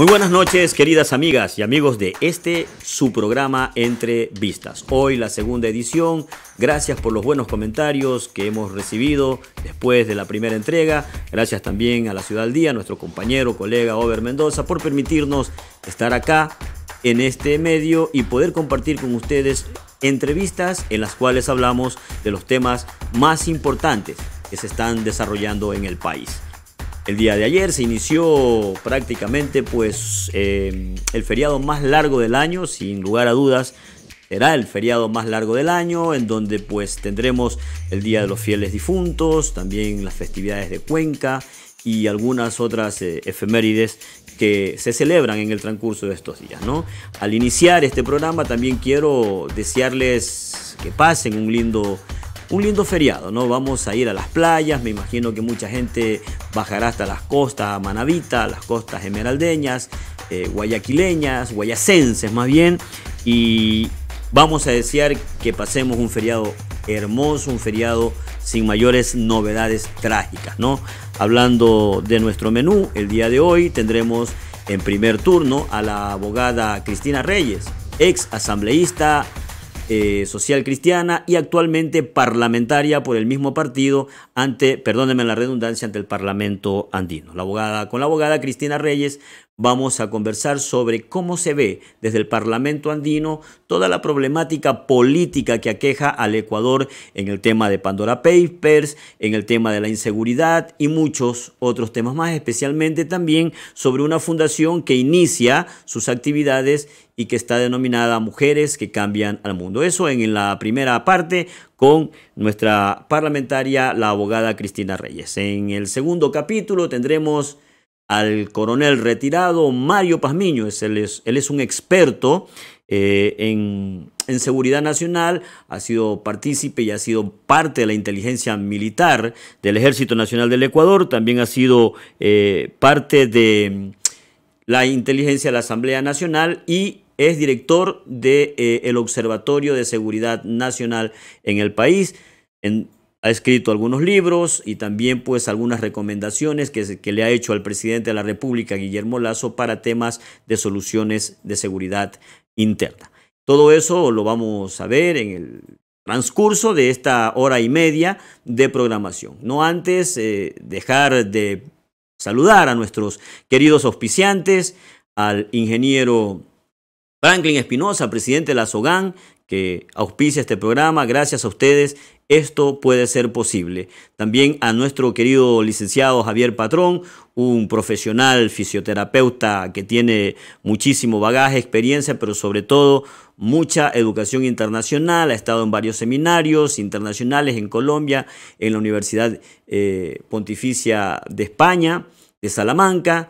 Muy buenas noches, queridas amigas y amigos de este su programa Entre Vistas. Hoy la segunda edición. Gracias por los buenos comentarios que hemos recibido después de la primera entrega. Gracias también a la Ciudad del Día, nuestro compañero, colega Ober Mendoza, por permitirnos estar acá en este medio y poder compartir con ustedes entrevistas en las cuales hablamos de los temas más importantes que se están desarrollando en el país. El día de ayer se inició prácticamente pues em, el feriado más largo del año, sin lugar a dudas. Será el feriado más largo del año, en donde pues tendremos el Día de los Fieles Difuntos, también las festividades de Cuenca y algunas otras eh, efemérides que se celebran en el transcurso de estos días. Al iniciar este programa también quiero desearles que pasen un lindo un lindo feriado, ¿no? Vamos a ir a las playas, me imagino que mucha gente bajará hasta las costas Manavita, las costas emeraldeñas, eh, guayaquileñas, guayacenses más bien, y vamos a desear que pasemos un feriado hermoso, un feriado sin mayores novedades trágicas, ¿no? Hablando de nuestro menú, el día de hoy tendremos en primer turno a la abogada Cristina Reyes, ex asambleísta eh, social Cristiana y actualmente parlamentaria por el mismo partido ante, perdónenme la redundancia, ante el Parlamento andino. La abogada, con la abogada Cristina Reyes vamos a conversar sobre cómo se ve desde el Parlamento andino toda la problemática política que aqueja al Ecuador en el tema de Pandora Papers, en el tema de la inseguridad y muchos otros temas más, especialmente también sobre una fundación que inicia sus actividades y que está denominada Mujeres que cambian al mundo. Eso en la primera parte con nuestra parlamentaria, la abogada Cristina Reyes. En el segundo capítulo tendremos al coronel retirado Mario Pazmiño. Él es, él es un experto eh, en, seguridad nacional, ha sido partícipe y ha sido parte de la inteligencia militar del Ejército Nacional del Ecuador, también ha sido eh, parte de la inteligencia de la Asamblea Nacional y es director del de, eh, Observatorio de Seguridad Nacional en el país. ha escrito algunos libros y también pues algunas recomendaciones que, le ha hecho al presidente de la República, Guillermo Lazo, para temas de soluciones de seguridad interna. Todo eso lo vamos a ver en el transcurso de esta hora y media de programación. No antes eh, dejar de saludar a nuestros queridos auspiciantes, al ingeniero Franklin Espinosa, presidente de la SOGAN, que auspicia este programa. Gracias a ustedes, esto puede ser posible. También a nuestro querido licenciado Javier Patrón, un profesional fisioterapeuta que tiene muchísimo bagaje, experiencia, pero sobre todo mucha educación internacional. Ha estado en varios seminarios internacionales en Colombia, en la Universidad eh, Pontificia de España, de Salamanca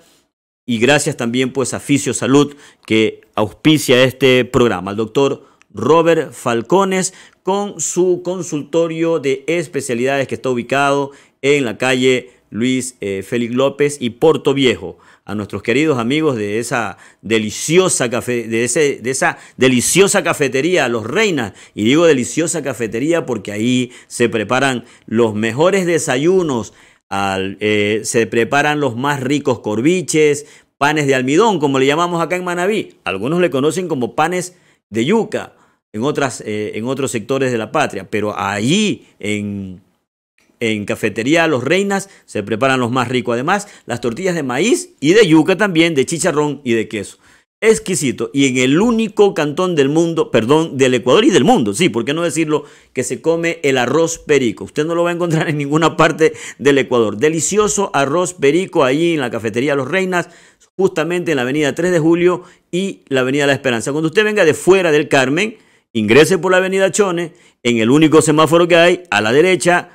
y gracias también pues a Fisio Salud que auspicia este programa, al doctor Robert Falcones con su consultorio de especialidades que está ubicado en la calle Luis eh, Félix López y Porto Viejo. A nuestros queridos amigos de esa deliciosa café de, de esa deliciosa cafetería, Los Reinas. Y digo deliciosa cafetería porque ahí se preparan los mejores desayunos, eh, se preparan los más ricos corviches, panes de almidón, como le llamamos acá en Manabí. Algunos le conocen como panes de yuca en, otras, eh, en otros sectores de la patria, pero allí en, en Cafetería Los Reinas se preparan los más ricos. Además, las tortillas de maíz y de yuca también, de chicharrón y de queso exquisito y en el único cantón del mundo, perdón, del Ecuador y del mundo, sí, ¿por qué no decirlo? Que se come el arroz perico. Usted no lo va a encontrar en ninguna parte del Ecuador. Delicioso arroz perico ahí en la cafetería Los Reinas, justamente en la avenida 3 de Julio y la avenida La Esperanza. Cuando usted venga de fuera del Carmen, ingrese por la avenida Chone, en el único semáforo que hay, a la derecha,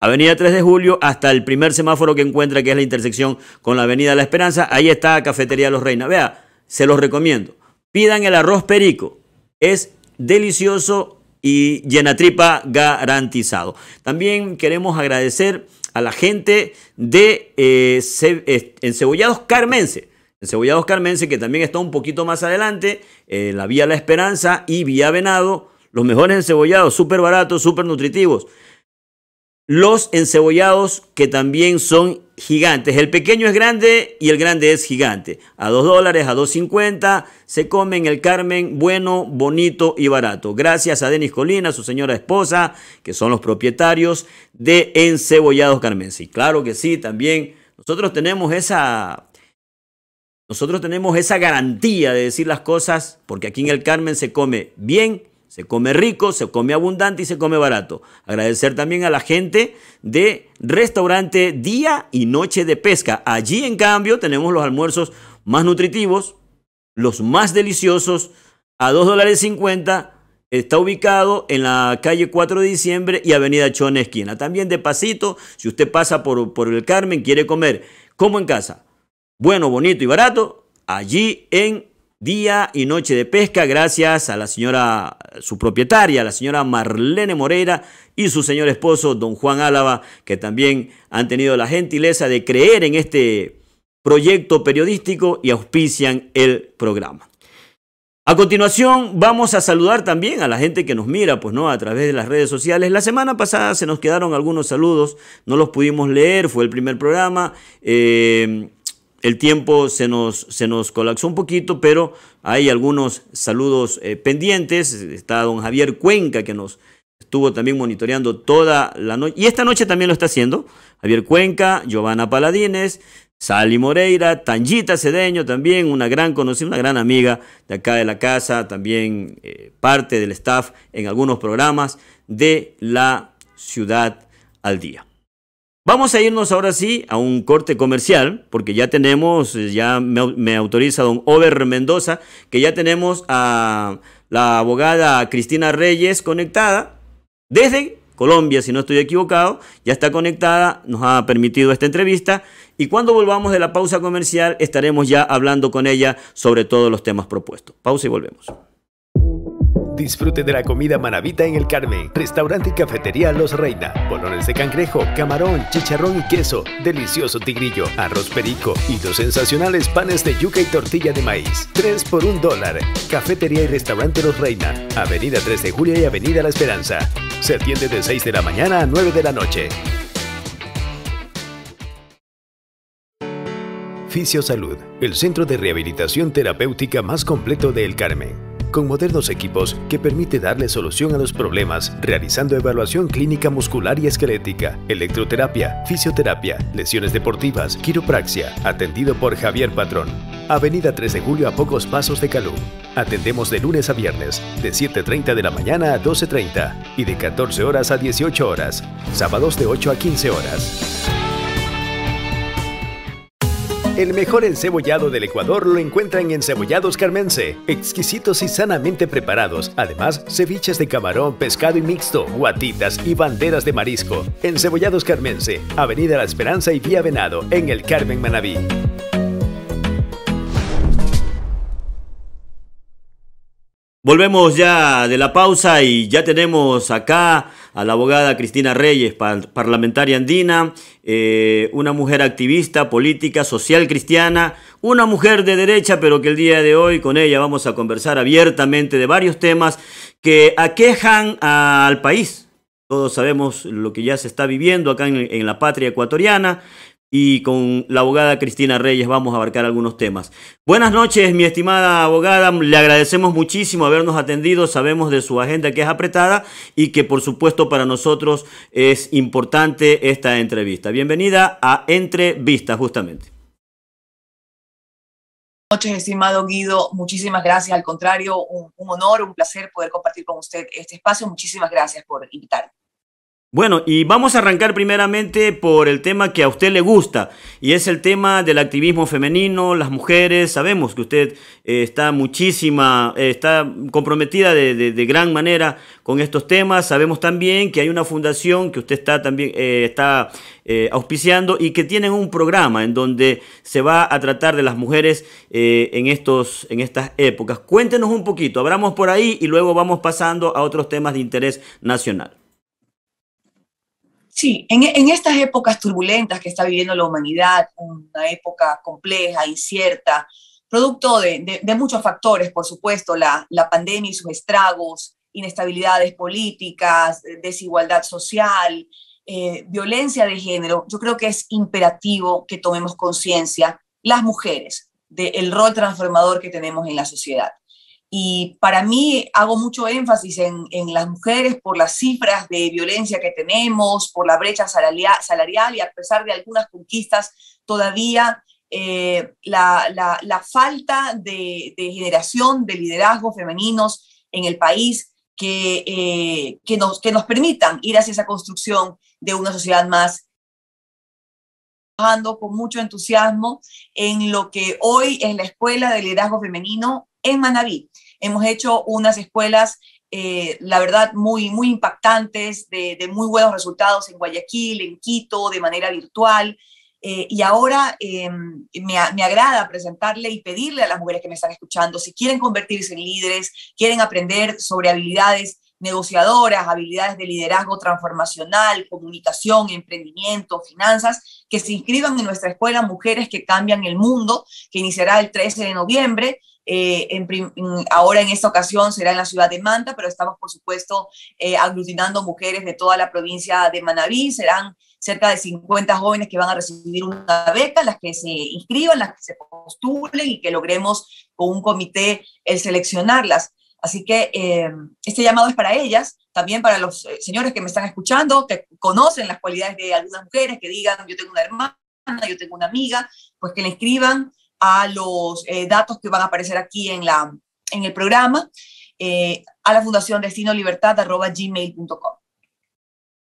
Avenida 3 de Julio hasta el primer semáforo que encuentra, que es la intersección con la Avenida La Esperanza. Ahí está Cafetería Los Reinas. Vea, se los recomiendo. Pidan el arroz perico, es delicioso y llena tripa garantizado. También queremos agradecer a la gente de eh, Encebollados Carmense. Encebollados Carmense, que también está un poquito más adelante, la Vía La Esperanza y Vía Venado. Los mejores encebollados, súper baratos, súper nutritivos. Los encebollados que también son gigantes. El pequeño es grande y el grande es gigante. A 2 dólares, a 2.50 se comen el Carmen bueno, bonito y barato. Gracias a Denis Colina, su señora esposa, que son los propietarios de Encebollados Sí, Claro que sí, también nosotros tenemos esa nosotros tenemos esa garantía de decir las cosas porque aquí en el Carmen se come bien se come rico, se come abundante y se come barato. Agradecer también a la gente de restaurante día y noche de pesca. Allí, en cambio, tenemos los almuerzos más nutritivos, los más deliciosos, a $2.50. dólares Está ubicado en la calle 4 de diciembre y avenida Chona Esquina. También de pasito, si usted pasa por, por el Carmen, quiere comer como en casa, bueno, bonito y barato, allí en día y noche de pesca, gracias a la señora, su propietaria, la señora Marlene Moreira y su señor esposo, don Juan Álava, que también han tenido la gentileza de creer en este proyecto periodístico y auspician el programa. A continuación vamos a saludar también a la gente que nos mira, pues no, a través de las redes sociales. La semana pasada se nos quedaron algunos saludos, no los pudimos leer, fue el primer programa. Eh, el tiempo se nos, se nos colapsó un poquito, pero hay algunos saludos eh, pendientes. Está don Javier Cuenca que nos estuvo también monitoreando toda la noche. Y esta noche también lo está haciendo. Javier Cuenca, Giovanna Paladines, Sally Moreira, Tanjita Cedeño también, una gran conocida, una gran amiga de acá de la casa, también eh, parte del staff en algunos programas de la ciudad al día. Vamos a irnos ahora sí a un corte comercial, porque ya tenemos, eh, ya me, autoriza don Ober Mendoza, que ya tenemos a la abogada Cristina Reyes conectada desde Colombia, si no estoy equivocado, ya está conectada, nos ha permitido esta entrevista y cuando volvamos de la pausa comercial estaremos ya hablando con ella sobre todos los temas propuestos. Pausa y volvemos. Disfrute de la comida manavita en el Carmen. Restaurante y cafetería Los Reina. Bolones de cangrejo, camarón, chicharrón y queso. Delicioso tigrillo, arroz perico y dos sensacionales panes de yuca y tortilla de maíz. 3 por un dólar. Cafetería y restaurante Los Reina. Avenida 3 de Julio y Avenida La Esperanza. Se atiende de 6 de la mañana a 9 de la noche. Fisio Salud, el centro de rehabilitación terapéutica más completo de El Carmen con modernos equipos que permite darle solución a los problemas realizando evaluación clínica muscular y esquelética, electroterapia, fisioterapia, lesiones deportivas, quiropraxia, atendido por Javier Patrón. Avenida 3 de Julio a pocos pasos de Calú. Atendemos de lunes a viernes, de 7.30 de la mañana a 12.30 y de 14 horas a 18 horas, sábados de 8 a 15 horas. El mejor encebollado del Ecuador lo encuentran en Encebollados Carmense. Exquisitos y sanamente preparados. Además, ceviches de camarón, pescado y mixto, guatitas y banderas de marisco. Encebollados Carmense, Avenida La Esperanza y Vía Venado, en el Carmen Manabí. Volvemos ya de la pausa y ya tenemos acá a la abogada Cristina Reyes, parlamentaria andina, eh, una mujer activista, política, social cristiana, una mujer de derecha, pero que el día de hoy con ella vamos a conversar abiertamente de varios temas que aquejan al país. Todos sabemos lo que ya se está viviendo acá en la patria ecuatoriana, y con la abogada Cristina Reyes vamos a abarcar algunos temas. Buenas noches, mi estimada abogada. Le agradecemos muchísimo habernos atendido. Sabemos de su agenda que es apretada y que por supuesto para nosotros es importante esta entrevista. Bienvenida a Entrevista, justamente. Buenas noches, estimado Guido. Muchísimas gracias. Al contrario, un, un honor, un placer poder compartir con usted este espacio. Muchísimas gracias por invitarme. Bueno, y vamos a arrancar primeramente por el tema que a usted le gusta, y es el tema del activismo femenino, las mujeres, sabemos que usted eh, está muchísima, eh, está comprometida de, gran manera con estos temas, sabemos también que hay una fundación que usted está también, eh, está auspiciando y que tienen un programa en donde se va a tratar de las mujeres en, estos, en estas épocas. Cuéntenos un poquito, abramos por ahí y luego vamos pasando a otros temas de interés nacional. Sí, en, estas épocas turbulentas que está viviendo la humanidad, una época compleja, incierta, producto de, muchos factores, por supuesto, la, pandemia y sus estragos, inestabilidades políticas, eh, desigualdad social, eh, violencia de género, yo creo que es imperativo que tomemos conciencia las mujeres del rol transformador que tenemos en la sociedad. Y para mí hago mucho énfasis en, las mujeres por las cifras de violencia que tenemos, por la brecha salarial, y a pesar de algunas conquistas, todavía eh, la, falta de, generación de liderazgos femeninos en el país eh, que, nos, que nos permitan ir hacia esa construcción de una sociedad más trabajando con mucho entusiasmo en lo que hoy en la Escuela de Liderazgo Femenino, en Manabí. Hemos hecho unas escuelas, eh, la verdad, muy, muy impactantes, de, muy buenos resultados en Guayaquil, en Quito, de manera virtual. Eh, y ahora em, me, me, agrada presentarle y pedirle a las mujeres que me están escuchando, si quieren convertirse en líderes, quieren aprender sobre habilidades negociadoras, habilidades de liderazgo transformacional, comunicación, emprendimiento, finanzas, que se inscriban en nuestra escuela Mujeres que Cambian el Mundo, que iniciará el 13 de noviembre eh, en, ahora en esta ocasión será en la ciudad de Manta, pero estamos, por supuesto, eh, aglutinando mujeres de toda la provincia de Manabí. Serán cerca de 50 jóvenes que van a recibir una beca, las que se inscriban, las que se postulen y que logremos con un comité el seleccionarlas. Así que eh, este llamado es para ellas, también para los señores que me están escuchando, que conocen las cualidades de algunas mujeres, que digan, yo tengo una hermana, yo tengo una amiga, pues que la inscriban a los eh, datos que van a aparecer aquí en, la, en el programa, eh, a la fundación destino libertad gmail.com.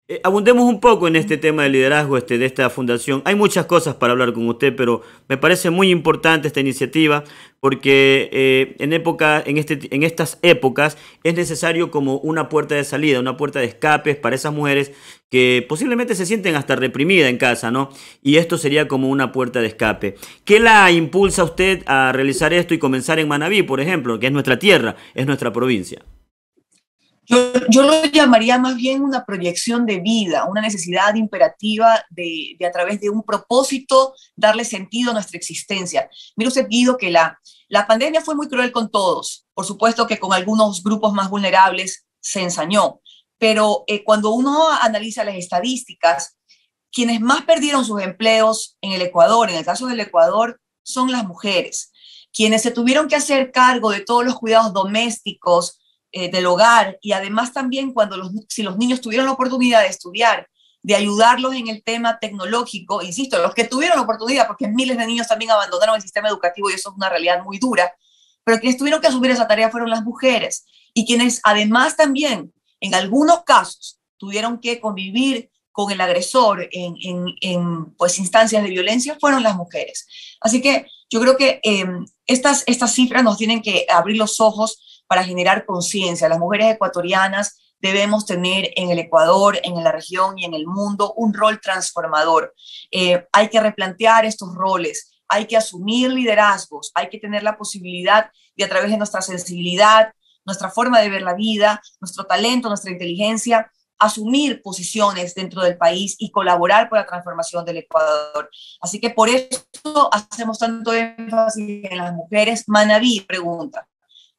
Eh, abundemos un poco en este tema de liderazgo este, de esta fundación. Hay muchas cosas para hablar con usted, pero me parece muy importante esta iniciativa porque eh, en, época, en, este, en estas épocas es necesario como una puerta de salida, una puerta de escape para esas mujeres que posiblemente se sienten hasta reprimidas en casa, ¿no? Y esto sería como una puerta de escape. ¿Qué la impulsa usted a realizar esto y comenzar en Manabí, por ejemplo, que es nuestra tierra, es nuestra provincia? Yo, lo llamaría más bien una proyección de vida, una necesidad imperativa de, a través de un propósito darle sentido a nuestra existencia. Mire usted, Guido, que la, la pandemia fue muy cruel con todos. Por supuesto que con algunos grupos más vulnerables se ensañó, pero eh, cuando uno analiza las estadísticas, quienes más perdieron sus empleos en el Ecuador, en el caso del Ecuador, son las mujeres, quienes se tuvieron que hacer cargo de todos los cuidados domésticos, eh, del hogar y además también cuando los, si los niños tuvieron la oportunidad de estudiar, de ayudarlos en el tema tecnológico, insisto, los que tuvieron la oportunidad, porque miles de niños también abandonaron el sistema educativo y eso es una realidad muy dura, pero quienes tuvieron que asumir esa tarea fueron las mujeres y quienes además también, en algunos casos, tuvieron que convivir con el agresor en, en, pues, instancias de violencia fueron las mujeres. Así que yo creo que eh, estas, estas cifras nos tienen que abrir los ojos para generar conciencia. Las mujeres ecuatorianas debemos tener en el Ecuador, en la región y en el mundo un rol transformador. Eh, hay que replantear estos roles, hay que asumir liderazgos, hay que tener la posibilidad de a través de nuestra sensibilidad, nuestra forma de ver la vida, nuestro talento, nuestra inteligencia, asumir posiciones dentro del país y colaborar por la transformación del Ecuador. Así que por eso hacemos tanto énfasis en las mujeres. Manaví pregunta,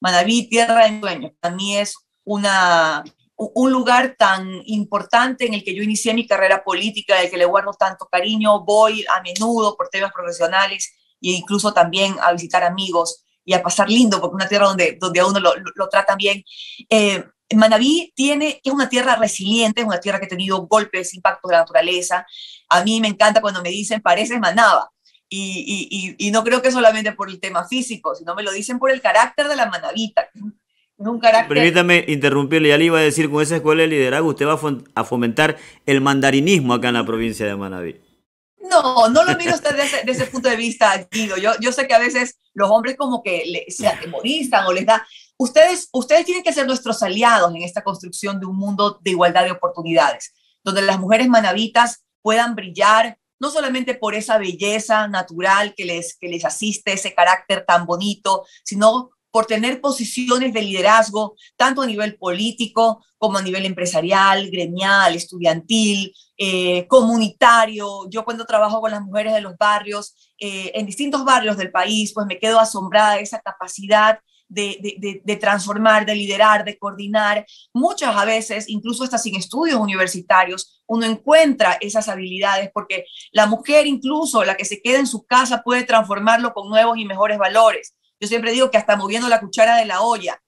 Manaví, Tierra de Sueños, para mí es una, un lugar tan importante en el que yo inicié mi carrera política, al que le guardo tanto cariño, voy a menudo por temas profesionales e incluso también a visitar amigos y a pasar lindo, porque es una tierra donde, donde a uno lo, lo, tratan bien. Eh, Manabí tiene, es una tierra resiliente, es una tierra que ha tenido golpes, impactos de la naturaleza. A mí me encanta cuando me dicen, pareces Manaba. Y, no creo que solamente por el tema físico, sino me lo dicen por el carácter de la manavita. Un carácter... Permítame interrumpirle, ya le iba a decir, con esa escuela de liderazgo usted va a fomentar el mandarinismo acá en la provincia de Manaví. No, no lo miro usted desde, ese punto de vista, Guido. Yo, sé que a veces los hombres como que se atemorizan o les da... Ustedes, ustedes tienen que ser nuestros aliados en esta construcción de un mundo de igualdad de oportunidades, donde las mujeres manavitas puedan brillar, no solamente por esa belleza natural que les, que les asiste, ese carácter tan bonito, sino por tener posiciones de liderazgo, tanto a nivel político como a nivel empresarial, gremial, estudiantil, eh, comunitario. Yo cuando trabajo con las mujeres de los barrios, eh, en distintos barrios del país, pues me quedo asombrada de esa capacidad de, transformar, de liderar, de coordinar. Muchas a veces, incluso hasta sin estudios universitarios, uno encuentra esas habilidades porque la mujer, incluso la que se queda en su casa, puede transformarlo con nuevos y mejores valores. Yo siempre digo que hasta moviendo la cuchara de la olla,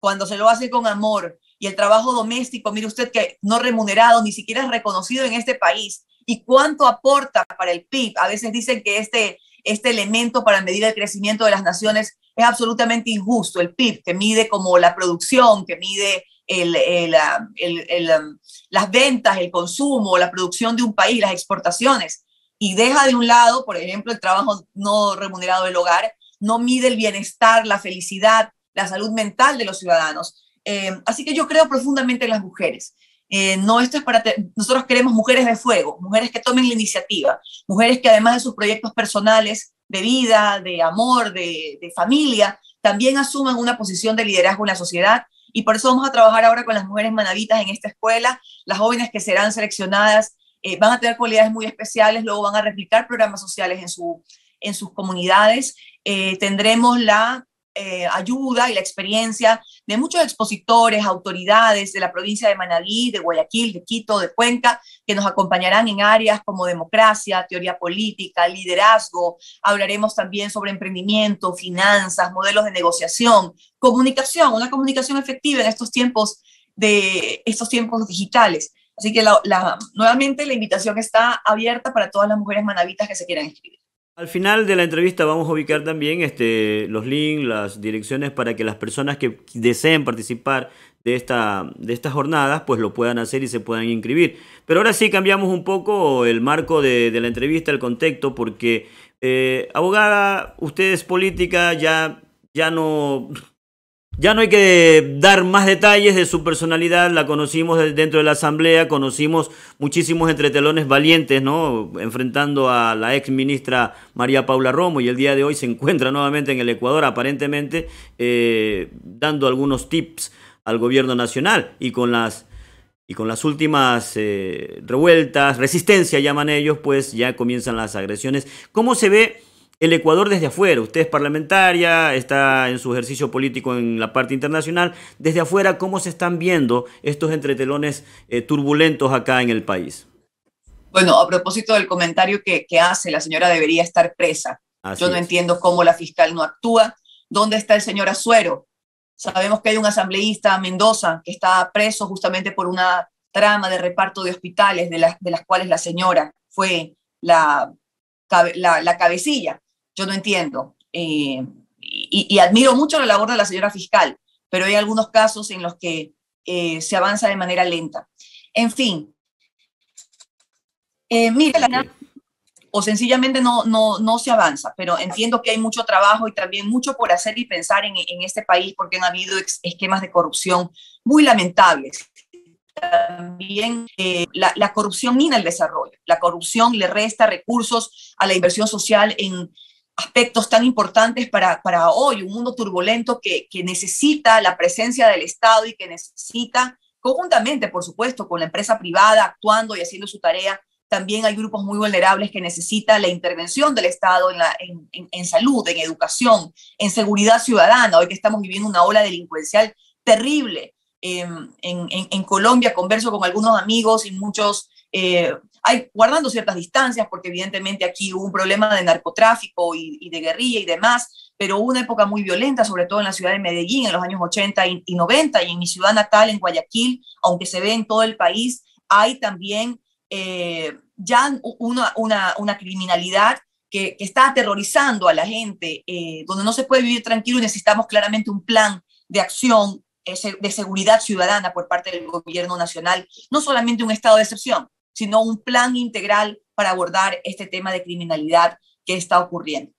cuando se lo hace con amor y el trabajo doméstico, mire usted que no remunerado, ni siquiera es reconocido en este país, y cuánto aporta para el PIB. A veces dicen que este, este elemento para medir el crecimiento de las naciones es absolutamente injusto. El PIB, que mide como la producción, que mide ah, ah, las ventas, el consumo, la producción de un país, las exportaciones, y deja de un lado, por ejemplo, el trabajo no remunerado del hogar, no mide el bienestar, la felicidad, la salud mental de los ciudadanos. Eh, así que yo creo profundamente en las mujeres. Eh, no, esto es para. Nosotros queremos mujeres de fuego, mujeres que tomen la iniciativa, mujeres que además de sus proyectos personales de vida, de amor, de, familia, también asuman una posición de liderazgo en la sociedad y por eso vamos a trabajar ahora con las mujeres manavitas en esta escuela. Las jóvenes que serán seleccionadas eh, van a tener cualidades muy especiales, luego van a replicar programas sociales en, su, en sus comunidades. Eh, tendremos la eh, ayuda y la experiencia de muchos expositores, autoridades de la provincia de Manabí, de Guayaquil, de Quito, de Cuenca, que nos acompañarán en áreas como democracia, teoría política, liderazgo. Hablaremos también sobre emprendimiento, finanzas, modelos de negociación, comunicación, una comunicación efectiva en estos tiempos de estos tiempos digitales. Así que nuevamente la invitación está abierta para todas las mujeres manabitas que se quieran inscribir. Al final de la entrevista vamos a ubicar también este, los links, las direcciones para que las personas que deseen participar de, esta, de estas jornadas pues lo puedan hacer y se puedan inscribir. Pero ahora sí cambiamos un poco el marco de, la entrevista, el contexto, porque eh, abogada, usted es política, ya, ya no ya no hay que dar más detalles de su personalidad, la conocimos dentro de la asamblea, conocimos muchísimos entretelones valientes, ¿no? Enfrentando a la ex ministra María Paula Romo y el día de hoy se encuentra nuevamente en el Ecuador, aparentemente eh, dando algunos tips al gobierno nacional y con las, y con las últimas eh, revueltas, resistencia llaman ellos, pues ya comienzan las agresiones. ¿Cómo se ve? el Ecuador desde afuera. Usted es parlamentaria, está en su ejercicio político en la parte internacional. Desde afuera, ¿cómo se están viendo estos entretelones eh, turbulentos acá en el país? Bueno, a propósito del comentario que, hace, la señora debería estar presa. Yo no entiendo cómo la fiscal no actúa. ¿Dónde está el señor Azuero? Sabemos que hay un asambleísta Mendoza que está preso justamente por una trama de reparto de hospitales de las, de las cuales la señora fue la, la cabecilla yo no entiendo. Eh, y, admiro mucho la labor de la señora fiscal, pero hay algunos casos en los que eh, se avanza de manera lenta. En fin, eh, o sencillamente no, no, se avanza, pero entiendo que hay mucho trabajo y también mucho por hacer y pensar en, este país porque han habido esquemas de corrupción muy lamentables. También la, corrupción mina el desarrollo, la corrupción le resta recursos a la inversión social en, aspectos tan importantes para, hoy, un mundo turbulento que, necesita la presencia del Estado y que necesita, conjuntamente, por supuesto, con la empresa privada actuando y haciendo su tarea, también hay grupos muy vulnerables que necesitan la intervención del Estado en, salud, en educación, en seguridad ciudadana. Hoy que estamos viviendo una ola delincuencial terrible. Em, en, Colombia converso con algunos amigos y muchos eh, hay, guardando ciertas distancias, porque evidentemente aquí hubo un problema de narcotráfico y, de guerrilla y demás, pero hubo una época muy violenta, sobre todo en la ciudad de Medellín en los años 80 y, 90, y en mi ciudad natal, en Guayaquil, aunque se ve en todo el país, hay también eh, ya una, una, criminalidad que, está aterrorizando a la gente, eh, donde no se puede vivir tranquilo y necesitamos claramente un plan de acción eh, de seguridad ciudadana por parte del gobierno nacional, no solamente un estado de excepción, sino un plan integral para abordar este tema de criminalidad que está ocurriendo.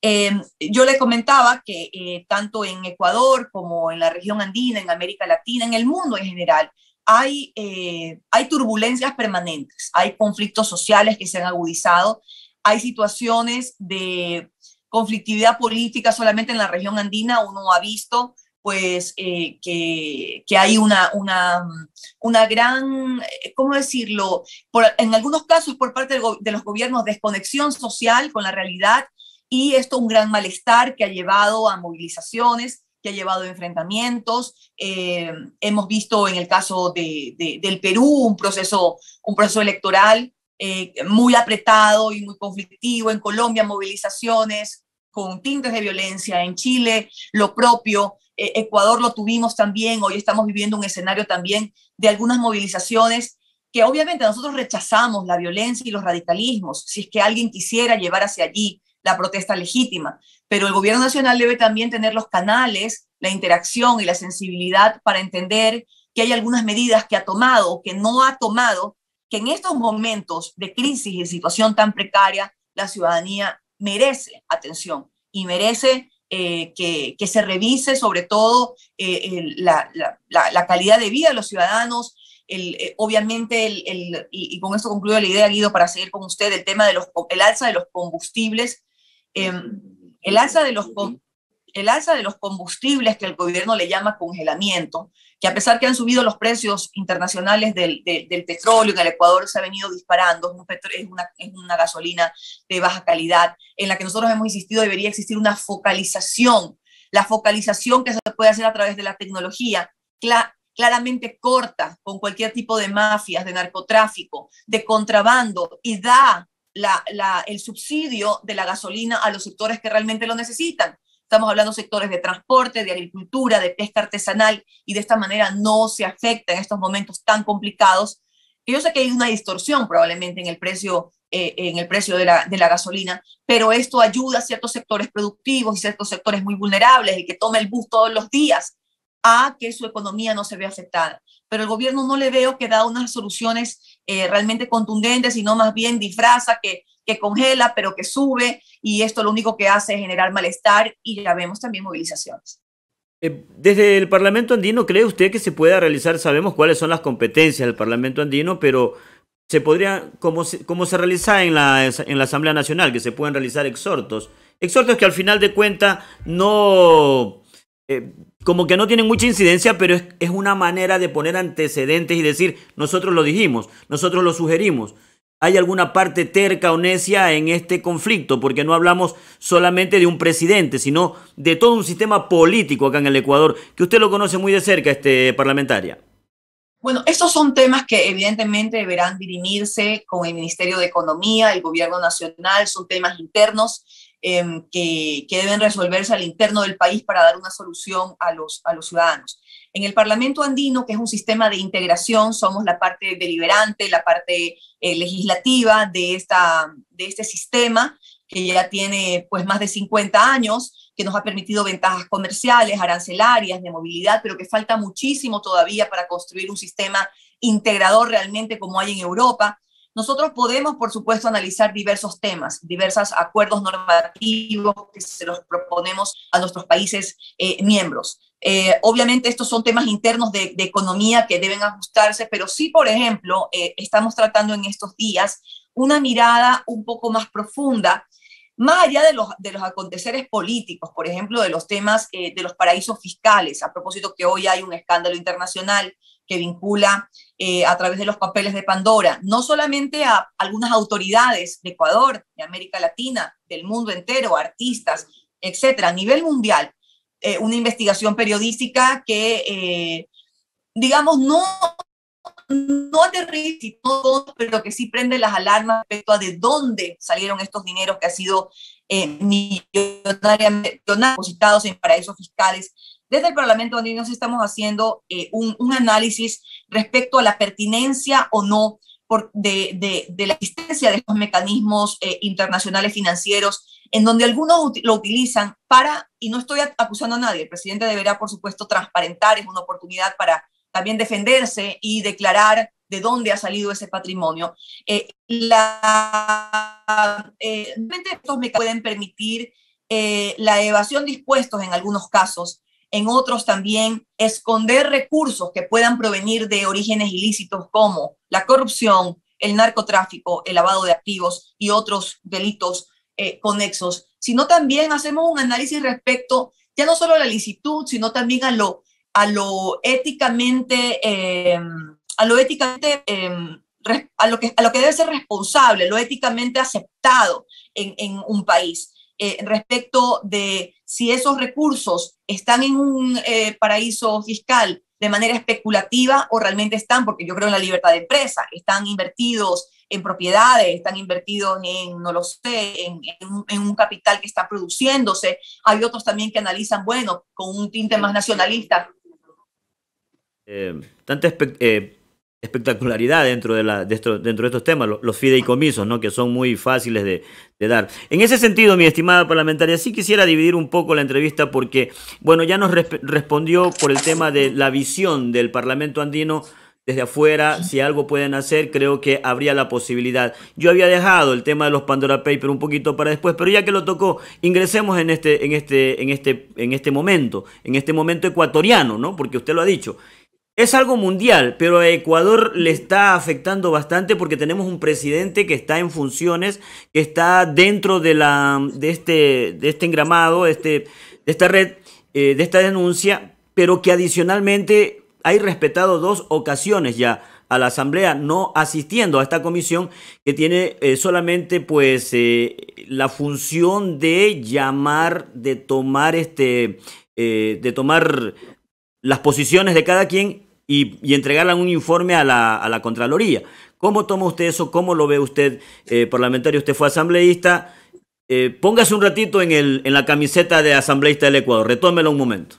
Em, yo le comentaba que eh, tanto en Ecuador como en la región andina, en América Latina, en el mundo en general, hay, eh, hay turbulencias permanentes, hay conflictos sociales que se han agudizado, hay situaciones de conflictividad política solamente en la región andina, uno ha visto pues eh, que, hay una, una, mm, una, gran, eh, ¿cómo decirlo? en algunos casos por parte de los gobiernos desconexión social con la realidad y esto un gran malestar que ha llevado a movilizaciones, que ha llevado a enfrentamientos. Eh, hemos visto en el caso del Perú un proceso, un proceso electoral muy apretado y muy conflictivo. En Colombia movilizaciones con tintes de violencia. En Chile lo propio. E-, Ecuador lo tuvimos también, hoy estamos viviendo un escenario también de algunas movilizaciones que obviamente nosotros rechazamos la violencia y los radicalismos, si es que alguien quisiera llevar hacia allí la protesta legítima, pero el gobierno nacional debe también tener los canales, la interacción y la sensibilidad para entender que hay algunas medidas que ha tomado o que no ha tomado, que en estos momentos de crisis y situación tan precaria, la ciudadanía merece atención y merece eh, que, se revise sobre todo eh, la, calidad de vida de los ciudadanos. Eh, obviamente, y, con esto concluyo la idea, Guido, para seguir con usted, el tema del alza de los combustibles. Em, el alza de los, el alza de los combustibles que el gobierno le llama congelamiento, que a pesar que han subido los precios internacionales del, petróleo, en el Ecuador se ha venido disparando, es, una, gasolina de baja calidad, en la que nosotros hemos insistido debería existir una focalización, la focalización que se puede hacer a través de la tecnología, claramente corta con cualquier tipo de mafias, de narcotráfico, de contrabando, y da el subsidio de la gasolina a los sectores que realmente lo necesitan. Estamos hablando de sectores de transporte, de agricultura, de pesca artesanal, y de esta manera no se afecta en estos momentos tan complicados. yo sé que hay una distorsión probablemente en el precio, eh, en el precio de la, gasolina, pero esto ayuda a ciertos sectores productivos y ciertos sectores muy vulnerables, y que toma el bus todos los días, a que su economía no se vea afectada. Pero el gobierno no le veo que da unas soluciones eh, realmente contundentes, sino más bien disfraza que que congela, pero que sube, y esto lo único que hace es generar malestar y ya vemos también movilizaciones. Eh, desde el Parlamento Andino, ¿cree usted que se pueda realizar? Sabemos cuáles son las competencias del Parlamento Andino, pero se podría, como se, se realiza en la, en la Asamblea Nacional, que se pueden realizar exhortos. Exhortos que al final de cuentas no, eh, como que no tienen mucha incidencia, pero es, es una manera de poner antecedentes y decir, nosotros lo dijimos, nosotros lo sugerimos hay alguna parte terca o necia en este conflicto, porque no hablamos solamente de un presidente, sino de todo un sistema político acá en el Ecuador, que usted lo conoce muy de cerca, este parlamentaria. Bueno, estos son temas que evidentemente deberán dirimirse con el Ministerio de Economía, el Gobierno Nacional, son temas internos em, que, deben resolverse al interno del país para dar una solución a los ciudadanos. En el Parlamento andino, que es un sistema de integración, somos la parte deliberante, la parte eh, legislativa de, esta, de este sistema que ya tiene pues más de 50 años, que nos ha permitido ventajas comerciales, arancelarias, de movilidad, pero que falta muchísimo todavía para construir un sistema integrador realmente como hay en Europa. Nosotros podemos, por supuesto, analizar diversos temas, diversos acuerdos normativos que se los proponemos a nuestros países eh, miembros. Eh, obviamente estos son temas internos de, economía que deben ajustarse, pero sí, por ejemplo, eh, estamos tratando en estos días una mirada un poco más profunda, más allá de los, de los aconteceres políticos, por ejemplo, de los temas eh, de los paraísos fiscales, a propósito que hoy hay un escándalo internacional que vincula a través de los papeles de Pandora, no solamente a algunas autoridades de Ecuador, de América Latina, del mundo entero, artistas, etcétera, a nivel mundial, eh, una investigación periodística que, eh, digamos, no, no aterriza, pero que sí prende las alarmas respecto a de dónde salieron estos dineros que han sido eh, millonariamente depositados en paraísos fiscales. Desde el Parlamento nos estamos haciendo un, un análisis respecto a la pertinencia o no por, de, de, la existencia de estos mecanismos internacionales financieros en donde algunos lo utilizan para, y no estoy acusando a nadie, el presidente deberá, por supuesto, transparentar, es una oportunidad para también defenderse y declarar de dónde ha salido ese patrimonio. Eh, la, eh, estos me pueden permitir eh, la evasión dispuestos en algunos casos, en otros también esconder recursos que puedan provenir de orígenes ilícitos como la corrupción, el narcotráfico, el lavado de activos y otros delitos eh, conexos, sino también hacemos un análisis respecto ya no solo a la licitud, sino también a lo, a lo éticamente, eh, a lo éticamente, eh, a, lo que, a lo que debe ser responsable, lo éticamente aceptado en, en un país. respecto de si esos recursos están en un paraíso fiscal de manera especulativa o realmente están, porque yo creo en la libertad de empresa, están invertidos en propiedades, están invertidos en, no lo sé, en, un capital que está produciéndose. Hay otros también que analizan, bueno, con un tinte más nacionalista. Eh, tanta eh, espectacularidad dentro de, la, de estos temas, los, fideicomisos, ¿no? que son muy fáciles de, de, dar. En ese sentido, mi estimada parlamentaria, sí quisiera dividir un poco la entrevista porque, bueno, ya nos respondió por el tema de la visión del Parlamento andino desde afuera, si algo pueden hacer, creo que habría la posibilidad. Yo había dejado el tema de los Pandora Papers un poquito para después, pero ya que lo tocó, ingresemos en este, en este, en este, en este momento, en este momento ecuatoriano, ¿no? Porque usted lo ha dicho. Es algo mundial, pero a Ecuador le está afectando bastante porque tenemos un presidente que está en funciones, que está dentro de, la, de, este, de este engramado, de, este, de esta red, eh, de esta denuncia, pero que adicionalmente hay respetado dos ocasiones ya a la Asamblea no asistiendo a esta comisión que tiene eh, solamente pues eh, la función de llamar, de tomar este, eh, de tomar las posiciones de cada quien y, entregarle un informe a la, Contraloría. ¿Cómo toma usted eso? ¿Cómo lo ve usted, parlamentario? Usted fue asambleísta. póngase un ratito en, el, en la camiseta de asambleísta del Ecuador. Retómelo un momento.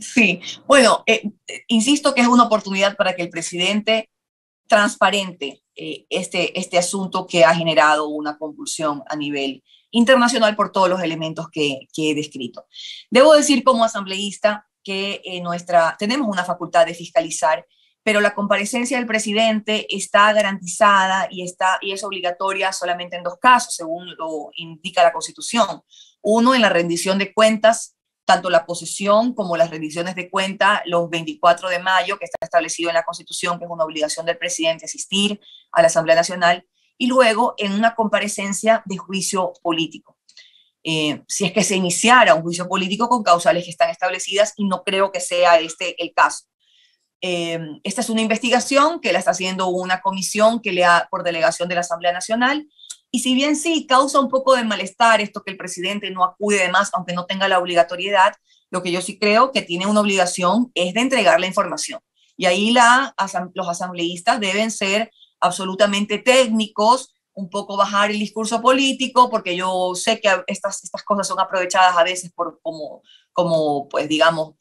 Sí, bueno, eh, insisto que es una oportunidad para que el presidente transparente eh, este, este asunto que ha generado una convulsión a nivel internacional por todos los elementos que, he descrito. Debo decir como asambleísta que eh, nuestra, tenemos una facultad de fiscalizar, pero la comparecencia del presidente está garantizada y, está, y es obligatoria solamente en dos casos, según lo indica la Constitución. Uno, en la rendición de cuentas tanto la posesión como las rendiciones de cuenta los 24 de mayo, que está establecido en la Constitución, que es una obligación del presidente asistir a la Asamblea Nacional, y luego en una comparecencia de juicio político. Eh, si es que se iniciara un juicio político con causales que están establecidas, y no creo que sea este el caso. Eh, esta es una investigación que la está haciendo una comisión que le ha, por delegación de la Asamblea Nacional, y si bien sí causa un poco de malestar esto que el presidente no acude además, aunque no tenga la obligatoriedad, lo que yo sí creo que tiene una obligación es de entregar la información. Y ahí la, los asambleístas deben ser absolutamente técnicos, un poco bajar el discurso político, porque yo sé que estas, estas cosas son aprovechadas a veces por, como, como pues digamos,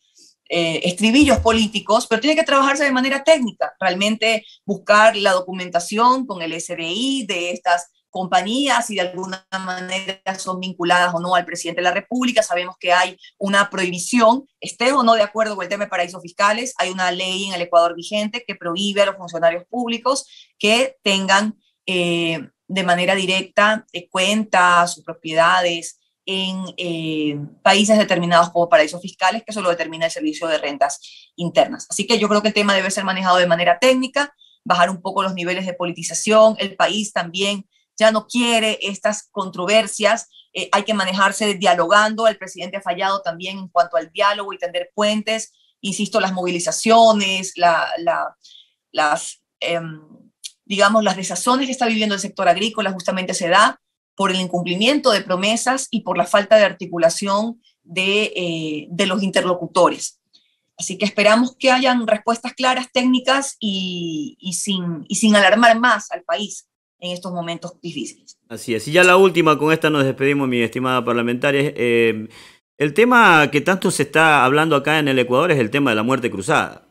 eh, estribillos políticos, pero tiene que trabajarse de manera técnica, realmente buscar la documentación con el SDI de estas compañías, si de alguna manera son vinculadas o no al presidente de la República. Sabemos que hay una prohibición, esté o no de acuerdo con el tema de paraísos fiscales, hay una ley en el Ecuador vigente que prohíbe a los funcionarios públicos que tengan eh, de manera directa eh, cuentas o propiedades en eh, países determinados como paraísos fiscales, que eso lo determina el Servicio de Rentas Internas. Así que yo creo que el tema debe ser manejado de manera técnica, bajar un poco los niveles de politización, el país también ya no quiere estas controversias. Eh, hay que manejarse dialogando. El presidente ha fallado también en cuanto al diálogo y tender puentes. Insisto, las movilizaciones, las, em, digamos, las desazones que está viviendo el sector agrícola justamente se da por el incumplimiento de promesas y por la falta de articulación de, eh, los interlocutores. Así que esperamos que hayan respuestas claras, técnicas y sin alarmar más al país en estos momentos difíciles. Así es. Y ya la última, con esta nos despedimos, mi estimada parlamentaria. Eh, el tema que tanto se está hablando acá en el Ecuador es el tema de la muerte cruzada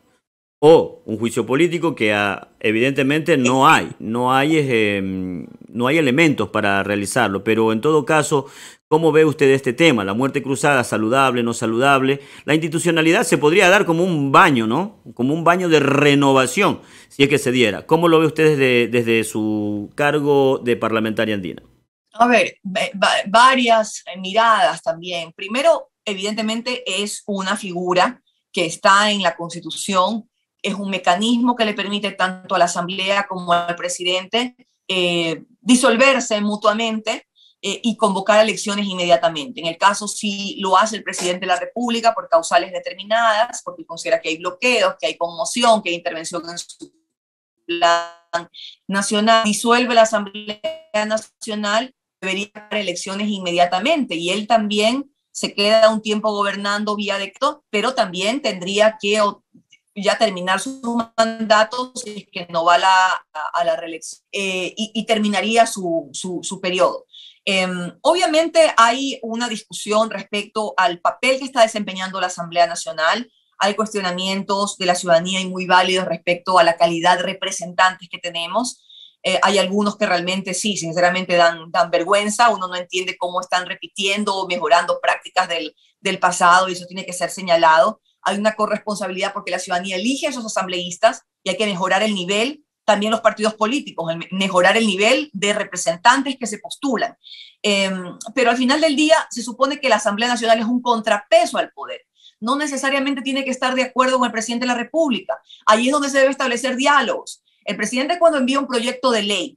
o un juicio político que ah, evidentemente no hay, no hay, eh, no hay elementos para realizarlo, pero en todo caso, ¿Cómo ve usted este tema? La muerte cruzada, saludable, no saludable. La institucionalidad se podría dar como un baño, ¿no? Como un baño de renovación, si es que se diera. ¿Cómo lo ve usted desde, su cargo de parlamentaria andina? A ver, varias miradas también. Primero, evidentemente es una figura que está en la Constitución, es un mecanismo que le permite tanto a la Asamblea como al presidente eh, disolverse mutuamente eh, y convocar elecciones inmediatamente. En el caso si lo hace el presidente de la República por causales determinadas, porque considera que hay bloqueos, que hay conmoción, que hay intervención en su plan nacional, disuelve la Asamblea Nacional, debería haber elecciones inmediatamente y él también se queda un tiempo gobernando vía decreto, pero también tendría que ya terminar su mandato que no va a, la reelección eh, y, terminaría su periodo. Em, obviamente hay una discusión respecto al papel que está desempeñando la Asamblea Nacional. Hay cuestionamientos de la ciudadanía y muy válidos respecto a la calidad de representantes que tenemos. Eh, hay algunos que realmente sí, sinceramente dan, vergüenza, uno no entiende cómo están repitiendo o mejorando prácticas del, del pasado y eso tiene que ser señalado. Hay una corresponsabilidad porque la ciudadanía elige a esos asambleístas y hay que mejorar el nivel también los partidos políticos, mejorar el nivel de representantes que se postulan. Em, pero al final del día se supone que la Asamblea Nacional es un contrapeso al poder. No necesariamente tiene que estar de acuerdo con el presidente de la República. Ahí es donde se debe establecer diálogos. El presidente cuando envía un proyecto de ley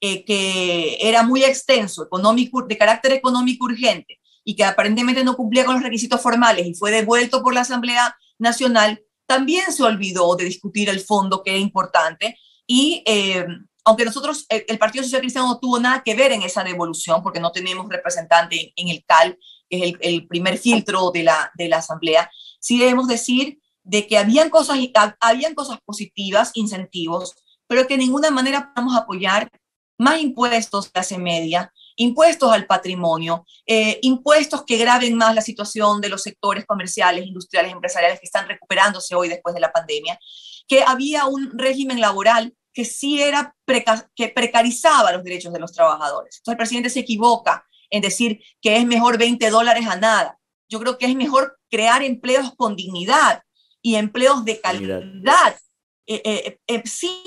eh, que era muy extenso, económico, de carácter económico urgente, y que aparentemente no cumplía con los requisitos formales y fue devuelto por la Asamblea Nacional, también se olvidó de discutir el fondo que era importante y eh, aunque nosotros, eh, el, Partido Social Cristiano no tuvo nada que ver en esa devolución, porque no tenemos representante en, el CAL, que es el, primer filtro de la, de la Asamblea, sí debemos decir de que habían cosas, habían cosas positivas, incentivos, pero que de ninguna manera podemos apoyar más impuestos de clase media, impuestos al patrimonio, eh, impuestos que graven más la situación de los sectores comerciales, industriales, empresariales que están recuperándose hoy después de la pandemia, que había un régimen laboral que sí era que precarizaba los derechos de los trabajadores. Entonces el presidente se equivoca en decir que es mejor 20 dólares a nada. Yo creo que es mejor crear empleos con dignidad y empleos de calidad. Eh, eh, eh, sí,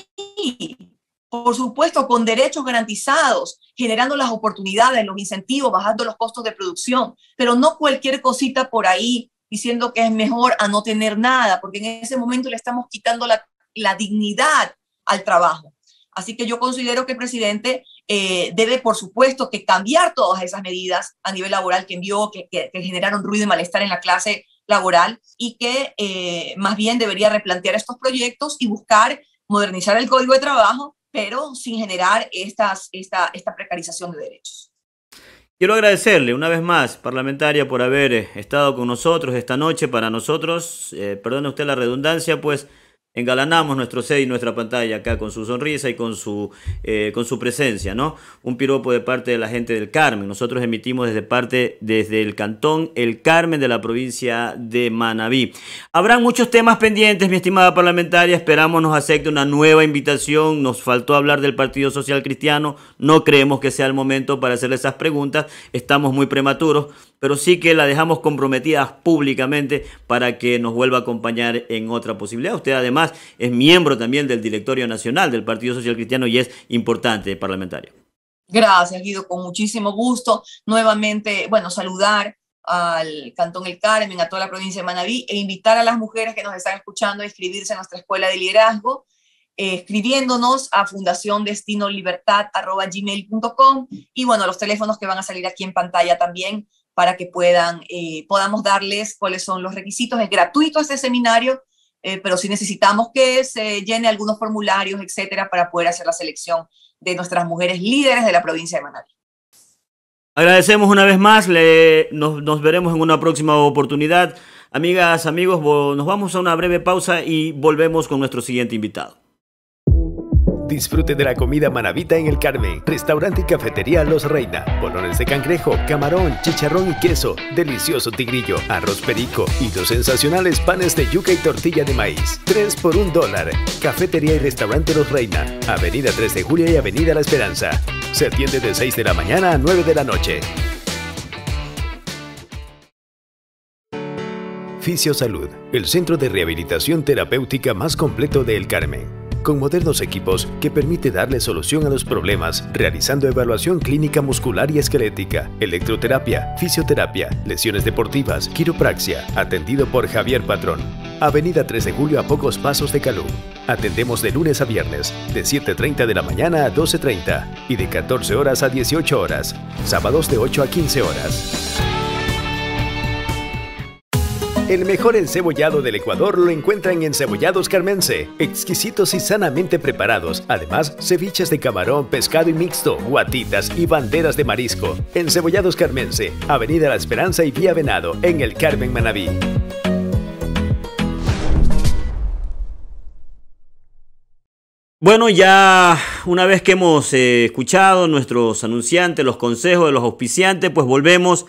por supuesto, con derechos garantizados, generando las oportunidades, los incentivos, bajando los costos de producción, pero no cualquier cosita por ahí diciendo que es mejor a no tener nada, porque en ese momento le estamos quitando la, la dignidad al trabajo. Así que yo considero que el presidente eh, debe, por supuesto, que cambiar todas esas medidas a nivel laboral que envió, que, generaron ruido y malestar en la clase laboral y que eh, más bien debería replantear estos proyectos y buscar modernizar el código de trabajo, pero sin generar estas, esta, esta precarización de derechos. Quiero agradecerle una vez más, parlamentaria, por haber eh, estado con nosotros esta noche. Para nosotros, perdone usted la redundancia, pues engalanamos nuestro sede y nuestra pantalla acá con su sonrisa y con su, eh, con su presencia, ¿no? Un piropo de parte de la gente del Carmen. Nosotros emitimos desde parte, desde el cantón El Carmen de la provincia de Manabí. Habrán muchos temas pendientes, mi estimada parlamentaria. Esperamos nos acepte una nueva invitación. Nos faltó hablar del Partido Social Cristiano. No creemos que sea el momento para hacerle esas preguntas. Estamos muy prematuros pero sí que la dejamos comprometida públicamente para que nos vuelva a acompañar en otra posibilidad. Usted además es miembro también del Directorio Nacional del Partido Social Cristiano y es importante parlamentario. Gracias, Guido, con muchísimo gusto. Nuevamente, bueno, saludar al Cantón El Carmen, a toda la provincia de Manabí, e invitar a las mujeres que nos están escuchando a inscribirse a nuestra escuela de liderazgo, eh, escribiéndonos a fundaciondestinolibertad.com y bueno, los teléfonos que van a salir aquí en pantalla también para que puedan, eh, podamos darles cuáles son los requisitos. Es gratuito este seminario, eh, pero sí necesitamos que se llene algunos formularios, etcétera, para poder hacer la selección de nuestras mujeres líderes de la provincia de Manabí. Agradecemos una vez más, nos, nos veremos en una próxima oportunidad. Amigas, amigos, nos vamos a una breve pausa y volvemos con nuestro siguiente invitado. Disfrute de la comida manavita en el Carmen. Restaurante y cafetería Los Reina. Bolones de cangrejo, camarón, chicharrón y queso. Delicioso tigrillo, arroz perico y dos sensacionales panes de yuca y tortilla de maíz. 3 por un dólar. Cafetería y restaurante Los Reina. Avenida 3 de Julio y Avenida La Esperanza. Se atiende de 6 de la mañana a 9 de la noche. Fisio Salud, el centro de rehabilitación terapéutica más completo de El Carmen con modernos equipos que permite darle solución a los problemas, realizando evaluación clínica muscular y esquelética, electroterapia, fisioterapia, lesiones deportivas, quiropraxia, atendido por Javier Patrón. Avenida 3 de Julio a pocos pasos de Calú. Atendemos de lunes a viernes, de 7.30 de la mañana a 12.30 y de 14 horas a 18 horas, sábados de 8 a 15 horas. El mejor encebollado del Ecuador lo encuentran en Encebollados Carmense, exquisitos y sanamente preparados. Además, ceviches de camarón, pescado y mixto, guatitas y banderas de marisco. Encebollados Carmense, Avenida La Esperanza y Vía Venado, en el Carmen Manaví. Bueno, ya una vez que hemos eh, escuchado nuestros anunciantes, los consejos de los auspiciantes, pues volvemos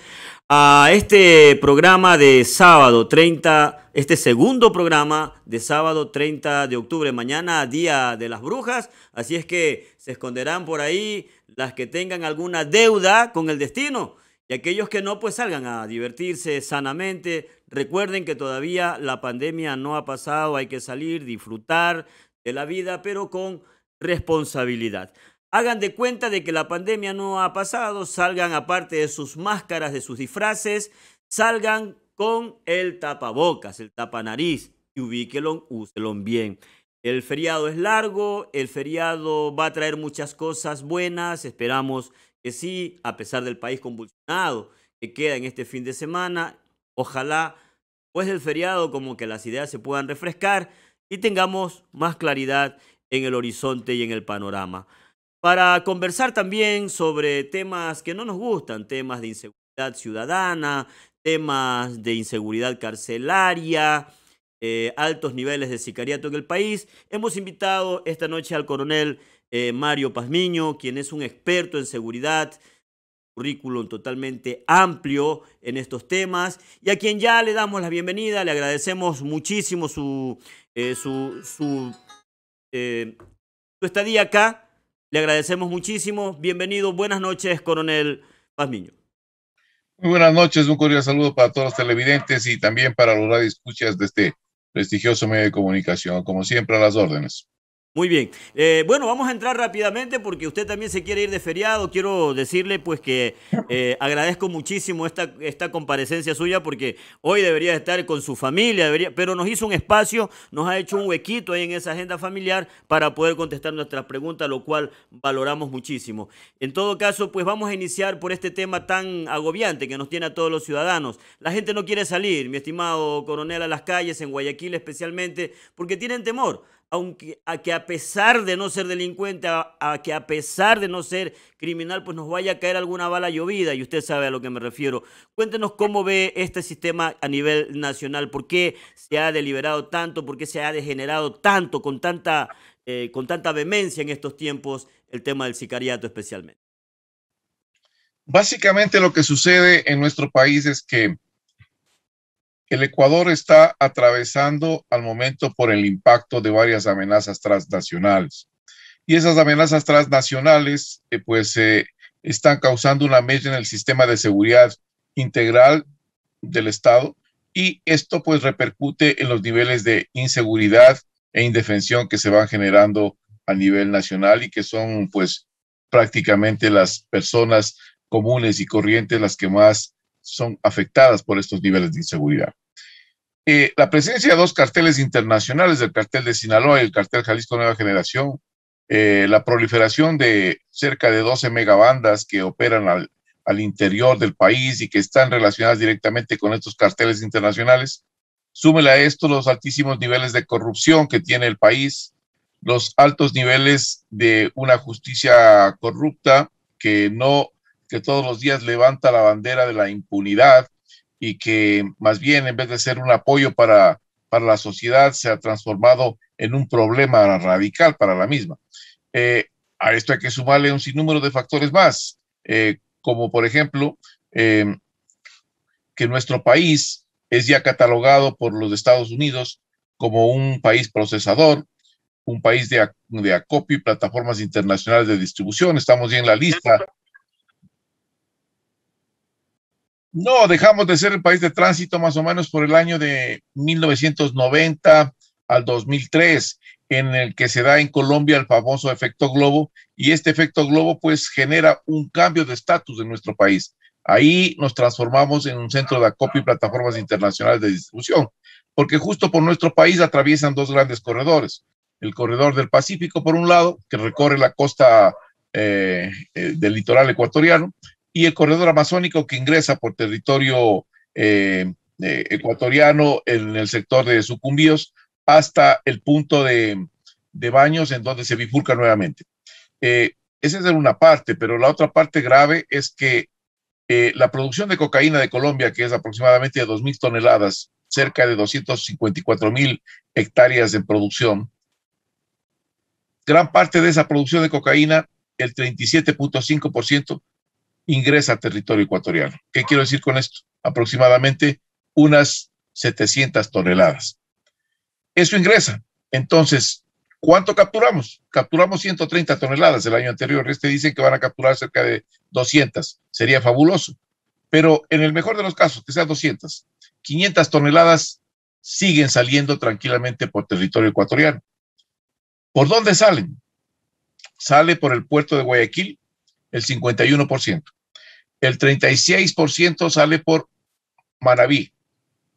a este programa de sábado 30, este segundo programa de sábado 30 de octubre, mañana Día de las Brujas, así es que se esconderán por ahí las que tengan alguna deuda con el destino y aquellos que no, pues salgan a divertirse sanamente. Recuerden que todavía la pandemia no ha pasado, hay que salir, disfrutar de la vida, pero con responsabilidad. Hagan de cuenta de que la pandemia no ha pasado, salgan aparte de sus máscaras, de sus disfraces, salgan con el tapabocas, el tapanariz, y ubíquelo, úselo bien. El feriado es largo, el feriado va a traer muchas cosas buenas, esperamos que sí, a pesar del país convulsionado que queda en este fin de semana, ojalá pues el feriado como que las ideas se puedan refrescar y tengamos más claridad en el horizonte y en el panorama para conversar también sobre temas que no nos gustan, temas de inseguridad ciudadana, temas de inseguridad carcelaria, eh, altos niveles de sicariato en el país. Hemos invitado esta noche al coronel eh, Mario Pazmiño, quien es un experto en seguridad, currículum totalmente amplio en estos temas, y a quien ya le damos la bienvenida, le agradecemos muchísimo su, eh, su, su, su estadía acá le agradecemos muchísimo. Bienvenido. Buenas noches, coronel Pazmiño. Muy buenas noches. Un cordial saludo para todos los televidentes y también para los radioescuchas de este prestigioso medio de comunicación. Como siempre, a las órdenes. Muy bien. Eh, bueno, vamos a entrar rápidamente porque usted también se quiere ir de feriado. Quiero decirle pues que eh, agradezco muchísimo esta, esta comparecencia suya porque hoy debería estar con su familia, debería, pero nos hizo un espacio, nos ha hecho un huequito ahí en esa agenda familiar para poder contestar nuestras preguntas, lo cual valoramos muchísimo. En todo caso, pues vamos a iniciar por este tema tan agobiante que nos tiene a todos los ciudadanos. La gente no quiere salir, mi estimado coronel, a las calles, en Guayaquil especialmente, porque tienen temor aunque a que a pesar de no ser delincuente, a, que a pesar de no ser criminal, pues nos vaya a caer alguna bala llovida, y usted sabe a lo que me refiero. Cuéntenos cómo ve este sistema a nivel nacional, por qué se ha deliberado tanto, por qué se ha degenerado tanto, con tanta, eh, con tanta vehemencia en estos tiempos, el tema del sicariato especialmente. Básicamente lo que sucede en nuestro país es que el Ecuador está atravesando al momento por el impacto de varias amenazas transnacionales. Y esas amenazas transnacionales, eh, pues, eh, están causando una mella en el sistema de seguridad integral del Estado y esto, pues, repercute en los niveles de inseguridad e indefensión que se van generando a nivel nacional y que son, pues, prácticamente las personas comunes y corrientes las que más son afectadas por estos niveles de inseguridad. Eh, la presencia de dos carteles internacionales, el cartel de Sinaloa y el cartel Jalisco Nueva Generación, eh, la proliferación de cerca de 12 megabandas que operan al, al interior del país y que están relacionadas directamente con estos carteles internacionales. súmela a esto los altísimos niveles de corrupción que tiene el país, los altos niveles de una justicia corrupta que no que todos los días levanta la bandera de la impunidad y que más bien en vez de ser un apoyo para, para la sociedad se ha transformado en un problema radical para la misma. Eh, a esto hay que sumarle un sinnúmero de factores más, eh, como por ejemplo em, que nuestro país es ya catalogado por los Estados Unidos como un país procesador, un país de, de acopio y plataformas internacionales de distribución. Estamos ya en la lista No, dejamos de ser el país de tránsito más o menos por el año de 1990 al 2003, en el que se da en Colombia el famoso efecto globo, y este efecto globo pues genera un cambio de estatus en nuestro país. Ahí nos transformamos en un centro de acopio y plataformas internacionales de distribución, porque justo por nuestro país atraviesan dos grandes corredores. El corredor del Pacífico, por un lado, que recorre la costa eh, eh, del litoral ecuatoriano, y el corredor amazónico que ingresa por territorio eh, eh, ecuatoriano en el sector de sucumbíos hasta el punto de, baños en donde se bifurca nuevamente. Eh, esa es una parte, pero la otra parte grave es que la producción de cocaína de Colombia, que es aproximadamente de 2.000 toneladas, cerca de 254.000 hectáreas de producción, gran parte de esa producción de cocaína, el 37.5%, ingresa a territorio ecuatoriano. ¿Qué quiero decir con esto? Aproximadamente unas 700 toneladas. Eso ingresa. Entonces, ¿cuánto capturamos? Capturamos 130 toneladas el año anterior. Este dice que van a capturar cerca de 200. Sería fabuloso. Pero en el mejor de los casos, que sean 200, 500 toneladas siguen saliendo tranquilamente por territorio ecuatoriano. ¿Por dónde salen? Sale por el puerto de Guayaquil, el 51%. El 36% sale por Manabí,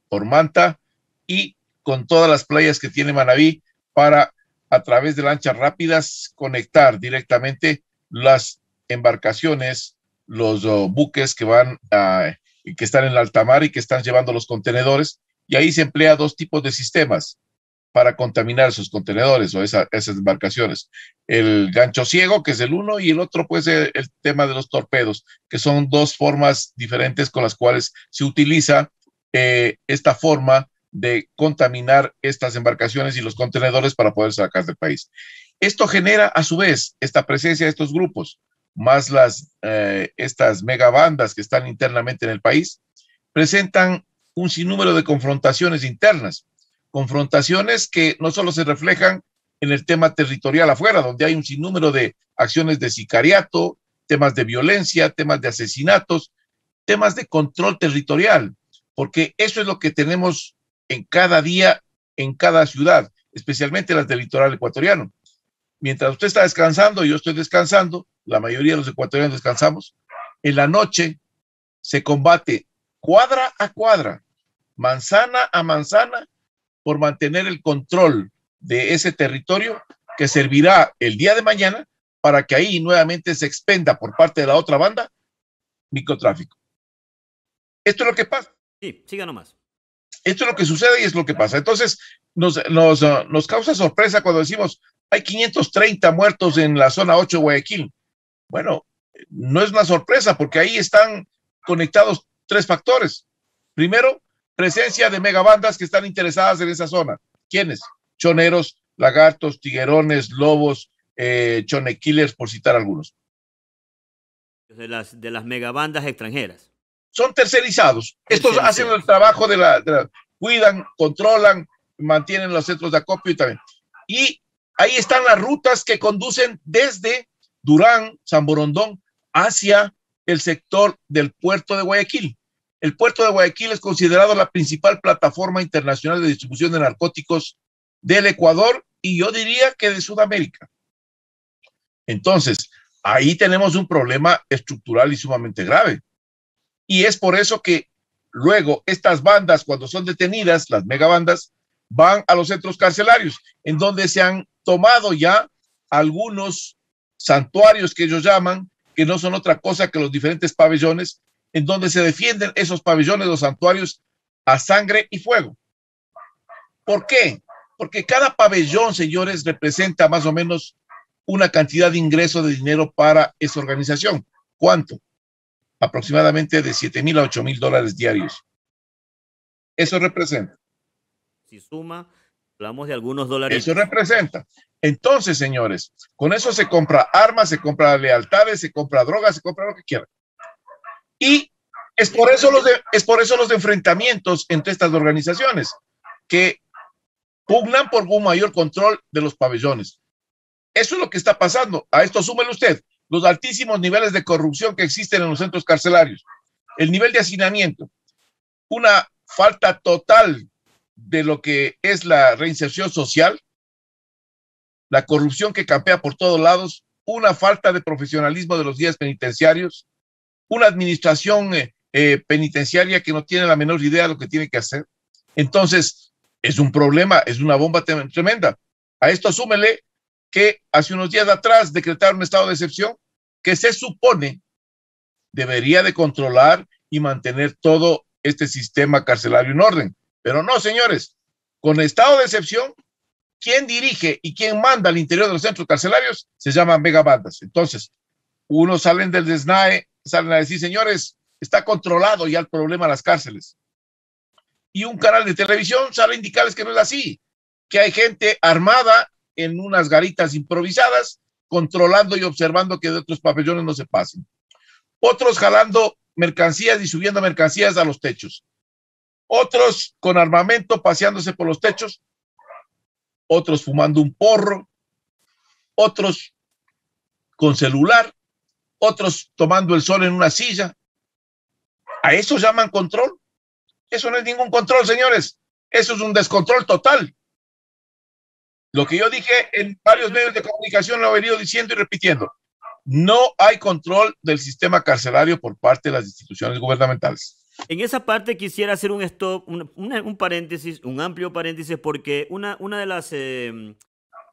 por Manta y con todas las playas que tiene Manabí para a través de lanchas rápidas conectar directamente las embarcaciones, los oh, buques que van a, que están en el alta mar y que están llevando los contenedores. Y ahí se emplea dos tipos de sistemas para contaminar sus contenedores o esas embarcaciones. El gancho ciego, que es el uno, y el otro, pues, el, tema de los torpedos, que son dos formas diferentes con las cuales se utiliza eh, esta forma de contaminar estas embarcaciones y los contenedores para poder sacar del país. Esto genera, a su vez, esta presencia de estos grupos, más las, eh, estas megabandas que están internamente en el país, presentan un sinnúmero de confrontaciones internas confrontaciones que no solo se reflejan en el tema territorial afuera, donde hay un sinnúmero de acciones de sicariato, temas de violencia, temas de asesinatos, temas de control territorial, porque eso es lo que tenemos en cada día, en cada ciudad, especialmente las del litoral ecuatoriano. Mientras usted está descansando, yo estoy descansando, la mayoría de los ecuatorianos descansamos, en la noche se combate cuadra a cuadra, manzana a manzana, por mantener el control de ese territorio que servirá el día de mañana para que ahí nuevamente se expenda por parte de la otra banda microtráfico. Esto es lo que pasa. Sí, siga nomás. Esto es lo que sucede y es lo que pasa. Entonces, nos, nos, nos causa sorpresa cuando decimos, hay 530 muertos en la zona 8 de Guayaquil. Bueno, no es una sorpresa porque ahí están conectados tres factores. Primero, presencia de megabandas que están interesadas en esa zona. ¿Quiénes? Choneros, lagartos, tiguerones, lobos, eh, chonequiles, por citar algunos. De las, de las megabandas extranjeras. Son tercerizados. Estos hacen el trabajo de la, Cuidan, controlan, mantienen los centros de acopio y también. Y ahí están las rutas que conducen desde Durán, San hacia el sector del puerto de Guayaquil. El puerto de Guayaquil es considerado la principal plataforma internacional de distribución de narcóticos del Ecuador y yo diría que de Sudamérica. Entonces, ahí tenemos un problema estructural y sumamente grave. Y es por eso que luego estas bandas, cuando son detenidas, las megabandas, van a los centros carcelarios, en donde se han tomado ya algunos santuarios que ellos llaman, que no son otra cosa que los diferentes pabellones en donde se defienden esos pabellones, los santuarios, a sangre y fuego. ¿Por qué? Porque cada pabellón, señores, representa más o menos una cantidad de ingreso de dinero para esa organización. ¿Cuánto? Aproximadamente de 7 mil a 8 mil dólares diarios. Eso representa. Si suma, hablamos de algunos dólares. Eso representa. Entonces, señores, con eso se compra armas, se compra lealtades, se compra drogas, se compra lo que quieran. Y es por eso los, es por eso los enfrentamientos entre estas organizaciones que pugnan por un mayor control de los pabellones. Eso es lo que está pasando. A esto súmele usted los altísimos niveles de corrupción que existen en los centros carcelarios, el nivel de hacinamiento, una falta total de lo que es la reinserción social, la corrupción que campea por todos lados, una falta de profesionalismo de los días penitenciarios, una administración eh, eh, penitenciaria que no tiene la menor idea de lo que tiene que hacer. Entonces, es un problema, es una bomba tremenda. A esto asúmele que hace unos días atrás decretaron un estado de excepción que se supone debería de controlar y mantener todo este sistema carcelario en orden. Pero no, señores, con estado de excepción, quién dirige y quién manda al interior de los centros carcelarios se llaman megabandas. Entonces, unos salen del SNAE, salen a decir, señores, está controlado ya el problema de las cárceles. Y un canal de televisión sale a indicarles que no es así, que hay gente armada en unas garitas improvisadas, controlando y observando que de otros pabellones no se pasen. Otros jalando mercancías y subiendo mercancías a los techos. Otros con armamento paseándose por los techos. Otros fumando un porro. Otros con celular otros tomando el sol en una silla. ¿A eso llaman control? Eso no es ningún control, señores. Eso es un descontrol total. Lo que yo dije en varios medios de comunicación lo he venido diciendo y repitiendo. No hay control del sistema carcelario por parte de las instituciones gubernamentales. En esa parte quisiera hacer un stop, un, paréntesis, un amplio paréntesis, porque una, una de las... Eh,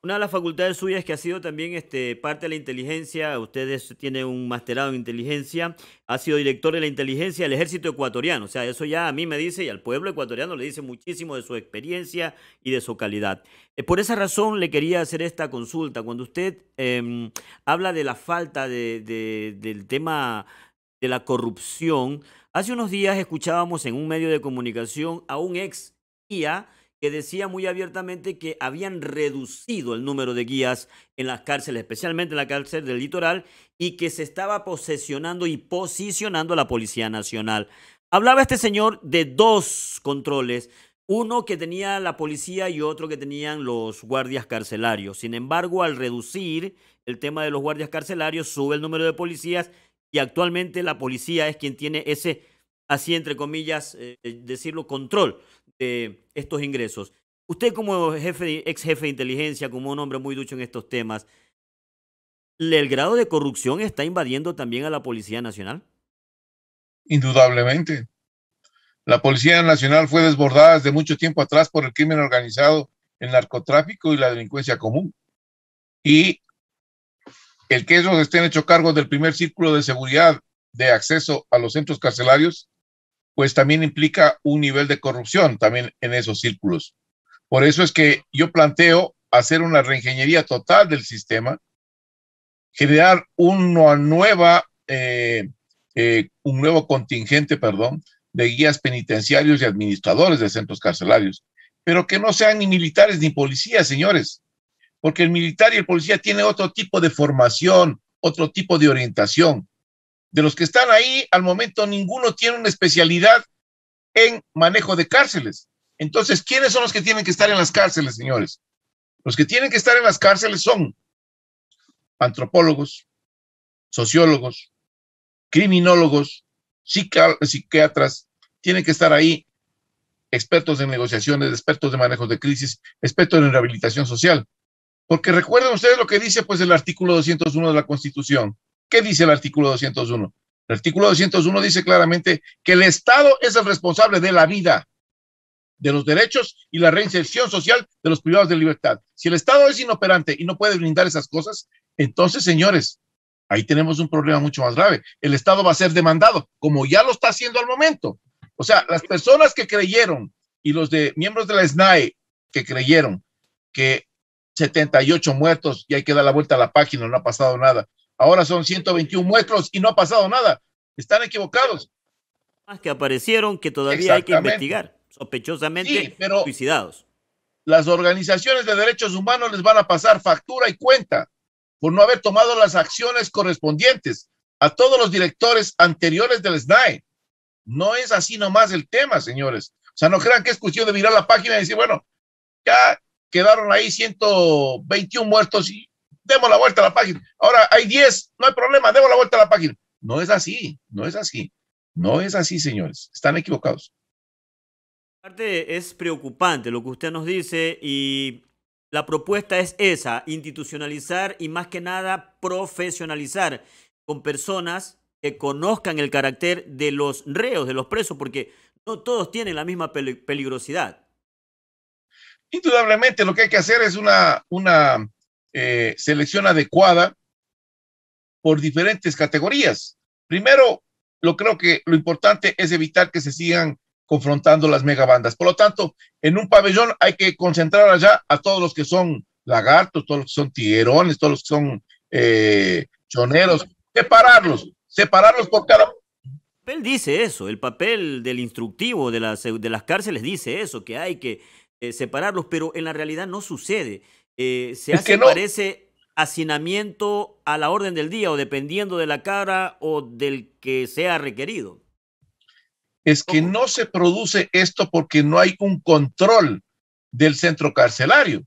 una de las facultades suyas que ha sido también este, parte de la inteligencia, ustedes tiene un masterado en inteligencia, ha sido director de la inteligencia del ejército ecuatoriano, o sea, eso ya a mí me dice y al pueblo ecuatoriano le dice muchísimo de su experiencia y de su calidad. Eh, por esa razón le quería hacer esta consulta, cuando usted em, habla de la falta del tema de la corrupción, hace unos días escuchábamos en un medio de comunicación a un ex IA, que decía muy abiertamente que habían reducido el número de guías en las cárceles, especialmente en la cárcel del litoral, y que se estaba posesionando y posicionando a la Policía Nacional. Hablaba este señor de dos controles, uno que tenía la policía y otro que tenían los guardias carcelarios. Sin embargo, al reducir el tema de los guardias carcelarios, sube el número de policías y actualmente la policía es quien tiene ese, así entre comillas, eh, eh, decirlo, control eh, estos ingresos. Usted como jefe, ex jefe de inteligencia, como un hombre muy ducho en estos temas, ¿el grado de corrupción está invadiendo también a la Policía Nacional? Indudablemente. La Policía Nacional fue desbordada desde mucho tiempo atrás por el crimen organizado, el narcotráfico y la delincuencia común. Y el que ellos estén hecho cargo del primer círculo de seguridad de acceso a los centros carcelarios pues también implica un nivel de corrupción también en esos círculos. Por eso es que yo planteo hacer una reingeniería total del sistema, generar una nueva, eh, eh, un nuevo contingente, perdón, de guías penitenciarios y administradores de centros carcelarios, pero que no sean ni militares ni policías, señores, porque el militar y el policía tienen otro tipo de formación, otro tipo de orientación de los que están ahí, al momento ninguno tiene una especialidad en manejo de cárceles. Entonces, ¿quiénes son los que tienen que estar en las cárceles, señores? Los que tienen que estar en las cárceles son antropólogos, sociólogos, criminólogos, psiquiatras, tienen que estar ahí expertos en negociaciones, expertos de manejo de crisis, expertos en rehabilitación social. Porque recuerden ustedes lo que dice pues el artículo 201 de la Constitución. ¿Qué dice el artículo 201? El artículo 201 dice claramente que el Estado es el responsable de la vida, de los derechos y la reinserción social de los privados de libertad. Si el Estado es inoperante y no puede brindar esas cosas, entonces, señores, ahí tenemos un problema mucho más grave. El Estado va a ser demandado, como ya lo está haciendo al momento. O sea, las personas que creyeron y los de miembros de la SNAE que creyeron que 78 muertos y hay que dar la vuelta a la página, no ha pasado nada. Ahora son 121 muertos y no ha pasado nada. Están equivocados. Más que aparecieron que todavía hay que investigar, sospechosamente pero suicidados. Las organizaciones de derechos humanos les van a pasar factura y cuenta por no haber tomado las acciones correspondientes a todos los directores anteriores del SNAE. No es así nomás el tema, señores. O sea, no crean que es cuestión de mirar la página y decir, bueno, ya quedaron ahí 121 muertos y demos la vuelta a la página. Ahora hay 10, no hay problema, demos la vuelta a la página. No es así, no es así. No es así, señores. Están equivocados. Parte es preocupante lo que usted nos dice y la propuesta es esa, institucionalizar y más que nada profesionalizar con personas que conozcan el carácter de los reos, de los presos, porque no todos tienen la misma peligrosidad. Indudablemente lo que hay que hacer es una, una eh, selección adecuada por diferentes categorías. Primero, lo creo que lo importante es evitar que se sigan confrontando las megabandas. Por lo tanto, en un pabellón hay que concentrar allá a todos los que son lagartos, todos los que son tiguerones, todos los que son eh, choneros, separarlos, separarlos por cada... El dice eso, el papel del instructivo de las, de las cárceles dice eso, que hay que eh, separarlos, pero en la realidad no sucede. Eh, se hace, no. parece, hacinamiento a la orden del día o dependiendo de la cara o del que sea requerido. Es que no se produce esto porque no hay un control del centro carcelario.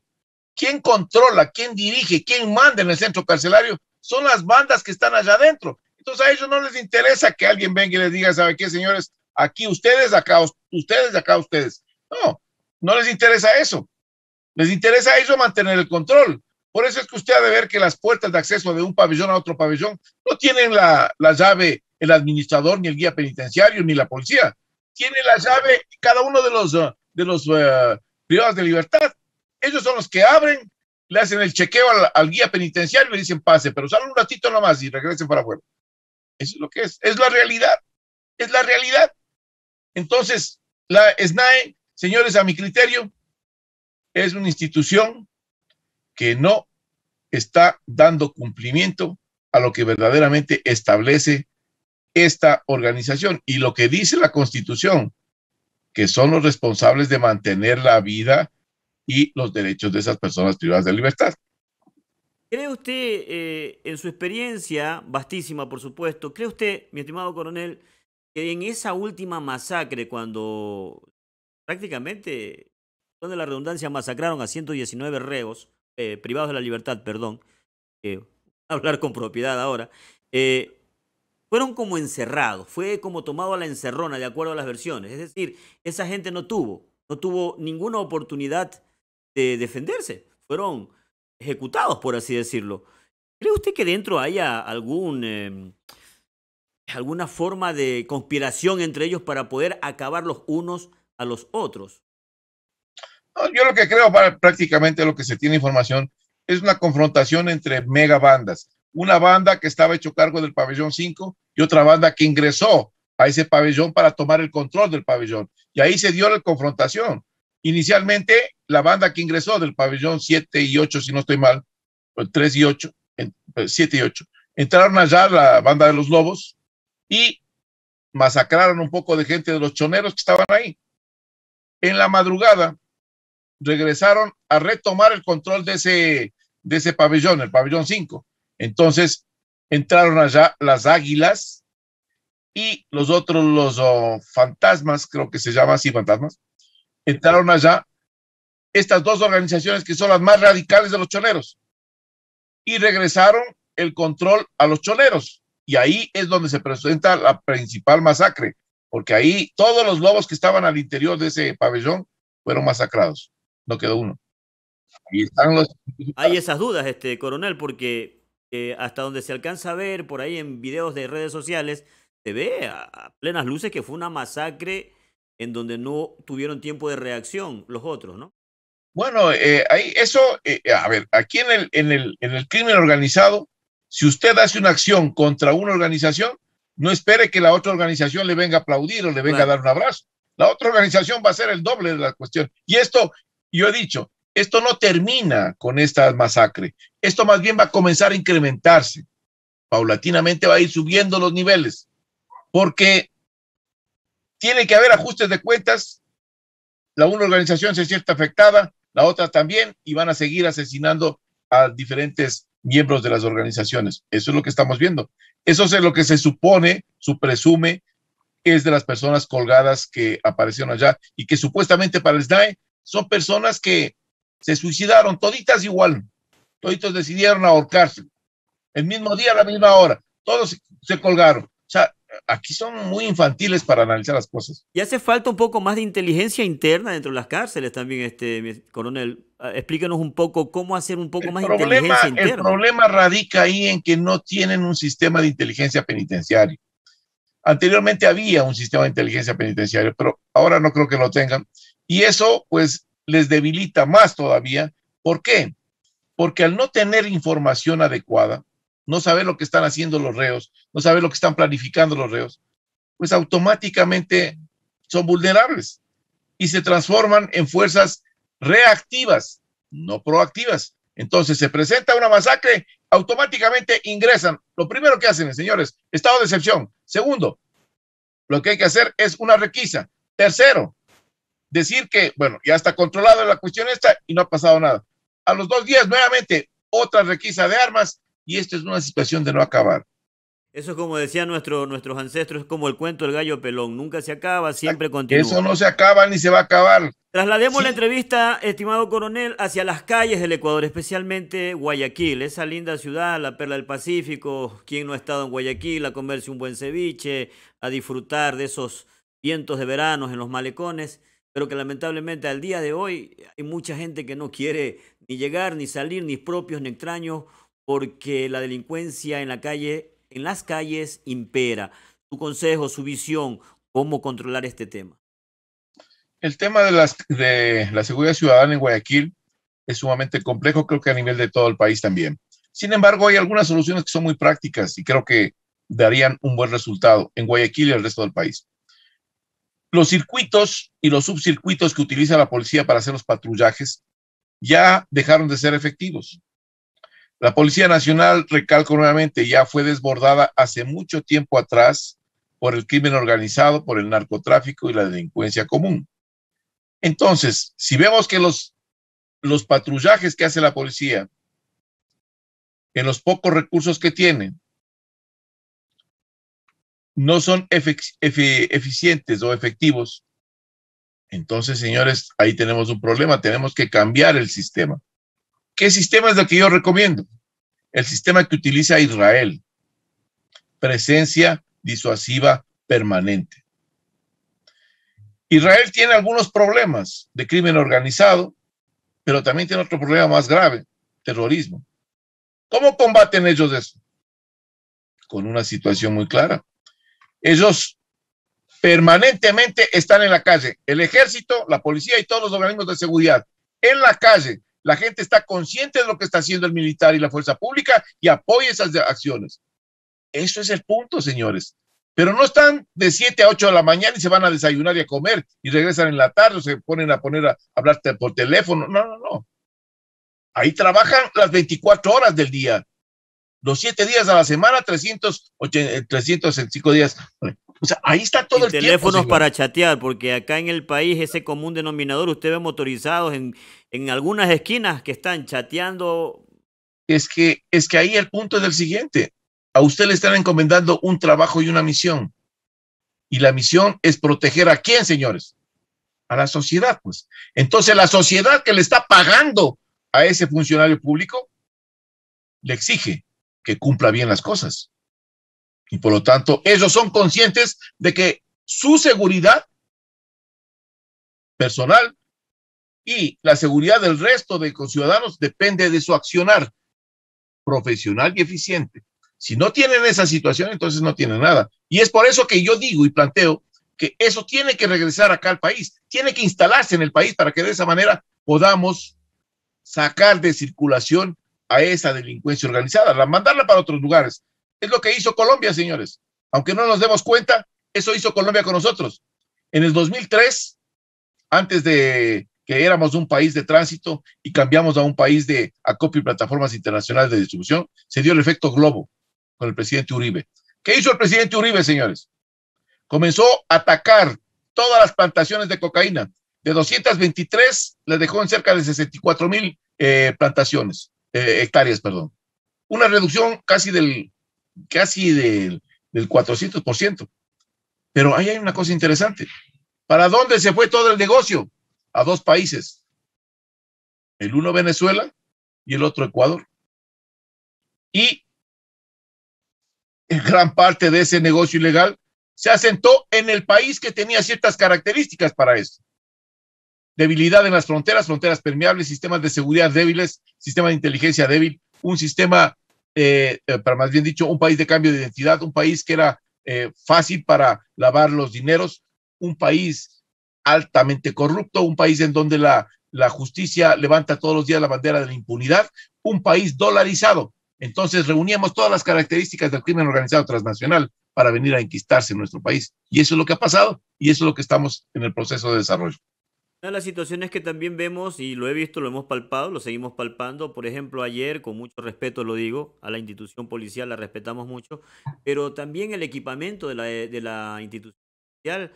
¿Quién controla, quién dirige, quién manda en el centro carcelario? Son las bandas que están allá adentro. Entonces a ellos no les interesa que alguien venga y les diga, ¿sabe qué, señores? Aquí ustedes, acá ustedes, acá ustedes. No, no les interesa eso. Les interesa a ellos mantener el control. Por eso es que usted ha de ver que las puertas de acceso de un pabellón a otro pabellón no tienen la, llave el administrador, ni el guía penitenciario, ni la policía. Tiene la llave cada uno de los, de los eh, privados de libertad. Ellos son los que abren, le hacen el chequeo al, guía penitenciario y le dicen pase, pero salen un ratito nomás y regresen para afuera. Eso es lo que es. Es la realidad. Es la realidad. Entonces, la SNAE, señores, a mi criterio, es una institución que no está dando cumplimiento a lo que verdaderamente establece esta organización y lo que dice la Constitución, que son los responsables de mantener la vida y los derechos de esas personas privadas de libertad. ¿Cree usted, eh, en su experiencia, vastísima por supuesto, cree usted, mi estimado coronel, que en esa última masacre, cuando prácticamente donde la redundancia masacraron a 119 reos, eh, privados de la libertad, perdón, hablar con propiedad ahora, eh, fueron como encerrados, fue como tomado a la encerrona, de acuerdo a las versiones. Es decir, esa gente no tuvo, no tuvo ninguna oportunidad de defenderse, fueron ejecutados, por así decirlo. ¿Cree usted que dentro haya algún em, alguna forma de conspiración entre ellos para poder acabar los unos a los otros yo lo que creo prácticamente lo que se tiene información es una confrontación entre mega bandas. Una banda que estaba hecho cargo del pabellón 5 y otra banda que ingresó a ese pabellón para tomar el control del pabellón. Y ahí se dio la confrontación. Inicialmente, la banda que ingresó del pabellón 7 y 8, si no estoy mal, 3 y 8, 7 eh, y 8, entraron allá la banda de los lobos y masacraron un poco de gente de los choneros que estaban ahí. En la madrugada, regresaron a retomar el control de ese, de ese pabellón, el pabellón 5. Entonces entraron allá las águilas y los otros, los oh, fantasmas, creo que se llama así, fantasmas, entraron allá estas dos organizaciones que son las más radicales de los choneros y regresaron el control a los choneros. Y ahí es donde se presenta la principal masacre, porque ahí todos los lobos que estaban al interior de ese pabellón fueron masacrados no quedó uno. Hay esas dudas, este coronel, porque eh, hasta donde se alcanza a ver por ahí en videos de redes sociales, se ve a, plenas luces que fue una masacre en donde no tuvieron tiempo de reacción los otros, ¿no? Bueno, eh, eso, eh, a ver, aquí en el, en, el, en el crimen organizado, si usted hace una acción contra una organización, no espere que la otra organización le venga a aplaudir o le venga a dar un abrazo. La otra organización va a ser el doble de la cuestión. Y esto yo he dicho, esto no termina con esta masacre, esto más bien va a comenzar a incrementarse, paulatinamente va a ir subiendo los niveles, porque tiene que haber ajustes de cuentas, la una organización se siente afectada, la otra también, y van a seguir asesinando a diferentes miembros de las organizaciones. Eso es lo que estamos viendo. Eso es lo que se supone, su presume, es de las personas colgadas que aparecieron allá y que supuestamente para el SNAE son personas que se suicidaron, toditas igual, toditos decidieron ahorcarse, el mismo día, a la misma hora, todos se colgaron. O sea, aquí son muy infantiles para analizar las cosas. Y hace falta un poco más de inteligencia interna dentro de las cárceles también, este coronel. Ah, explíquenos un poco cómo hacer un poco más de inteligencia interna. El problema radica ahí en que no tienen un sistema de inteligencia penitenciaria. Anteriormente había un sistema de inteligencia penitenciaria, pero ahora no creo que lo tengan. Y eso pues les debilita más todavía. ¿Por qué? Porque al no tener información adecuada, no saber lo que están haciendo los reos, no saber lo que están planificando los reos, pues automáticamente son vulnerables y se transforman en fuerzas reactivas, no proactivas. Entonces se presenta una masacre, automáticamente ingresan. Lo primero que hacen, señores, estado de excepción. Segundo, lo que hay que hacer es una requisa. Tercero, decir que, bueno, ya está controlada la cuestión esta y no ha pasado nada. A los dos días, nuevamente, otra requisa de armas y esto es una situación de no acabar. Eso es como decían nuestros ancestros, es como el cuento del gallo pelón, nunca se acaba, siempre continúa. Eso no se acaba ni se va a acabar. Traslademos la entrevista, estimado coronel, hacia las calles del Ecuador, especialmente Guayaquil, esa linda ciudad, la perla del Pacífico, quien no ha estado en Guayaquil a comerse un buen ceviche, a disfrutar de esos vientos de verano en los malecones pero que lamentablemente al día de hoy hay mucha gente que no quiere ni llegar, ni salir, ni propios, ni extraños, porque la delincuencia en la calle, en las calles impera. Su consejo, su visión, cómo controlar este tema. El tema de, de la seguridad ciudadana en Guayaquil es sumamente complejo, creo que a nivel de todo el país también. Sin embargo, hay algunas soluciones que son muy prácticas y creo que darían un buen resultado en Guayaquil y el resto del país. Los circuitos y los subcircuitos que utiliza la policía para hacer los patrullajes ya dejaron de ser efectivos. La Policía Nacional, recalco nuevamente, ya fue desbordada hace mucho tiempo atrás por el crimen organizado, por el narcotráfico y la delincuencia común. Entonces, si vemos que los, los patrullajes que hace la policía, en los pocos recursos que tienen, no son eficientes o efectivos, entonces, señores, ahí tenemos un problema, tenemos que cambiar el sistema. ¿Qué sistema es el que yo recomiendo? El sistema que utiliza Israel. Presencia disuasiva permanente. Israel tiene algunos problemas de crimen organizado, pero también tiene otro problema más grave, terrorismo. ¿Cómo combaten ellos eso? Con una situación muy clara ellos permanentemente están en la calle. El ejército, la policía y todos los organismos de seguridad en la calle. La gente está consciente de lo que está haciendo el militar y la fuerza pública y apoya esas acciones. Eso es el punto, señores. Pero no están de 7 a 8 de la mañana y se van a desayunar y a comer y regresan en la tarde o se ponen a poner a hablar por teléfono. No, no, no. Ahí trabajan las 24 horas del día los siete días a la semana, 380, 365 eh, días. O sea, ahí está todo y el teléfonos para chatear, porque acá en el país ese común denominador, usted ve motorizados en, algunas esquinas que están chateando. Es que, es que ahí el punto es el siguiente. A usted le están encomendando un trabajo y una misión. Y la misión es proteger a quién, señores? A la sociedad, pues. Entonces, la sociedad que le está pagando a ese funcionario público le exige que cumpla bien las cosas. Y por lo tanto, ellos son conscientes de que su seguridad personal y la seguridad del resto de conciudadanos depende de su accionar profesional y eficiente. Si no tienen esa situación, entonces no tienen nada. Y es por eso que yo digo y planteo que eso tiene que regresar acá al país, tiene que instalarse en el país para que de esa manera podamos sacar de circulación a esa delincuencia organizada, mandarla para otros lugares. Es lo que hizo Colombia, señores. Aunque no nos demos cuenta, eso hizo Colombia con nosotros. En el 2003, antes de que éramos un país de tránsito y cambiamos a un país de acopio y plataformas internacionales de distribución, se dio el efecto globo con el presidente Uribe. ¿Qué hizo el presidente Uribe, señores? Comenzó a atacar todas las plantaciones de cocaína. De 223, le dejó en cerca de 64 mil eh, plantaciones. Eh, hectáreas, perdón. Una reducción casi del, casi del, del 400%. Pero ahí hay una cosa interesante. ¿Para dónde se fue todo el negocio? A dos países. El uno Venezuela y el otro Ecuador. Y gran parte de ese negocio ilegal se asentó en el país que tenía ciertas características para eso debilidad en las fronteras, fronteras permeables, sistemas de seguridad débiles, sistema de inteligencia débil, un sistema, eh, eh, para más bien dicho, un país de cambio de identidad, un país que era eh, fácil para lavar los dineros, un país altamente corrupto, un país en donde la, la justicia levanta todos los días la bandera de la impunidad, un país dolarizado. Entonces reuníamos todas las características del crimen organizado transnacional para venir a enquistarse en nuestro país. Y eso es lo que ha pasado y eso es lo que estamos en el proceso de desarrollo. Una de las situaciones que también vemos, y lo he visto, lo hemos palpado, lo seguimos palpando, por ejemplo, ayer, con mucho respeto lo digo, a la institución policial la respetamos mucho, pero también el equipamiento de la, de la institución policial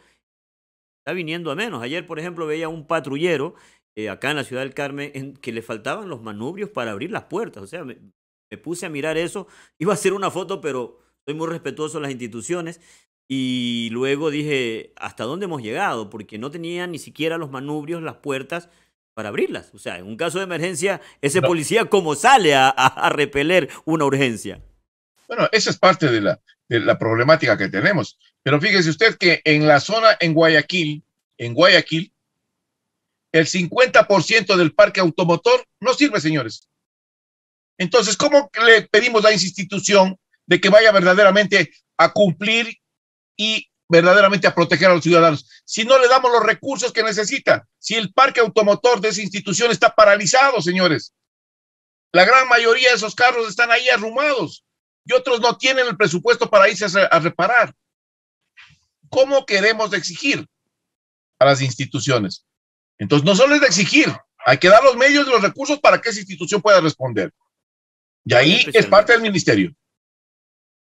está viniendo a menos. Ayer, por ejemplo, veía un patrullero eh, acá en la ciudad del Carmen en, que le faltaban los manubrios para abrir las puertas. O sea, me, me puse a mirar eso, iba a hacer una foto, pero soy muy respetuoso de las instituciones y luego dije, ¿hasta dónde hemos llegado? Porque no tenía ni siquiera los manubrios, las puertas para abrirlas. O sea, en un caso de emergencia, ese policía, ¿cómo sale a, repeler una urgencia? Bueno, esa es parte de la, de la problemática que tenemos. Pero fíjese usted que en la zona en Guayaquil, en Guayaquil, el 50% del parque automotor no sirve, señores. Entonces, ¿cómo le pedimos a la institución de que vaya verdaderamente a cumplir y verdaderamente a proteger a los ciudadanos. Si no le damos los recursos que necesita, si el parque automotor de esa institución está paralizado, señores, la gran mayoría de esos carros están ahí arrumados y otros no tienen el presupuesto para irse a, a reparar. ¿Cómo queremos exigir a las instituciones? Entonces, no solo es de exigir, hay que dar los medios y los recursos para que esa institución pueda responder. Y ahí es parte del ministerio.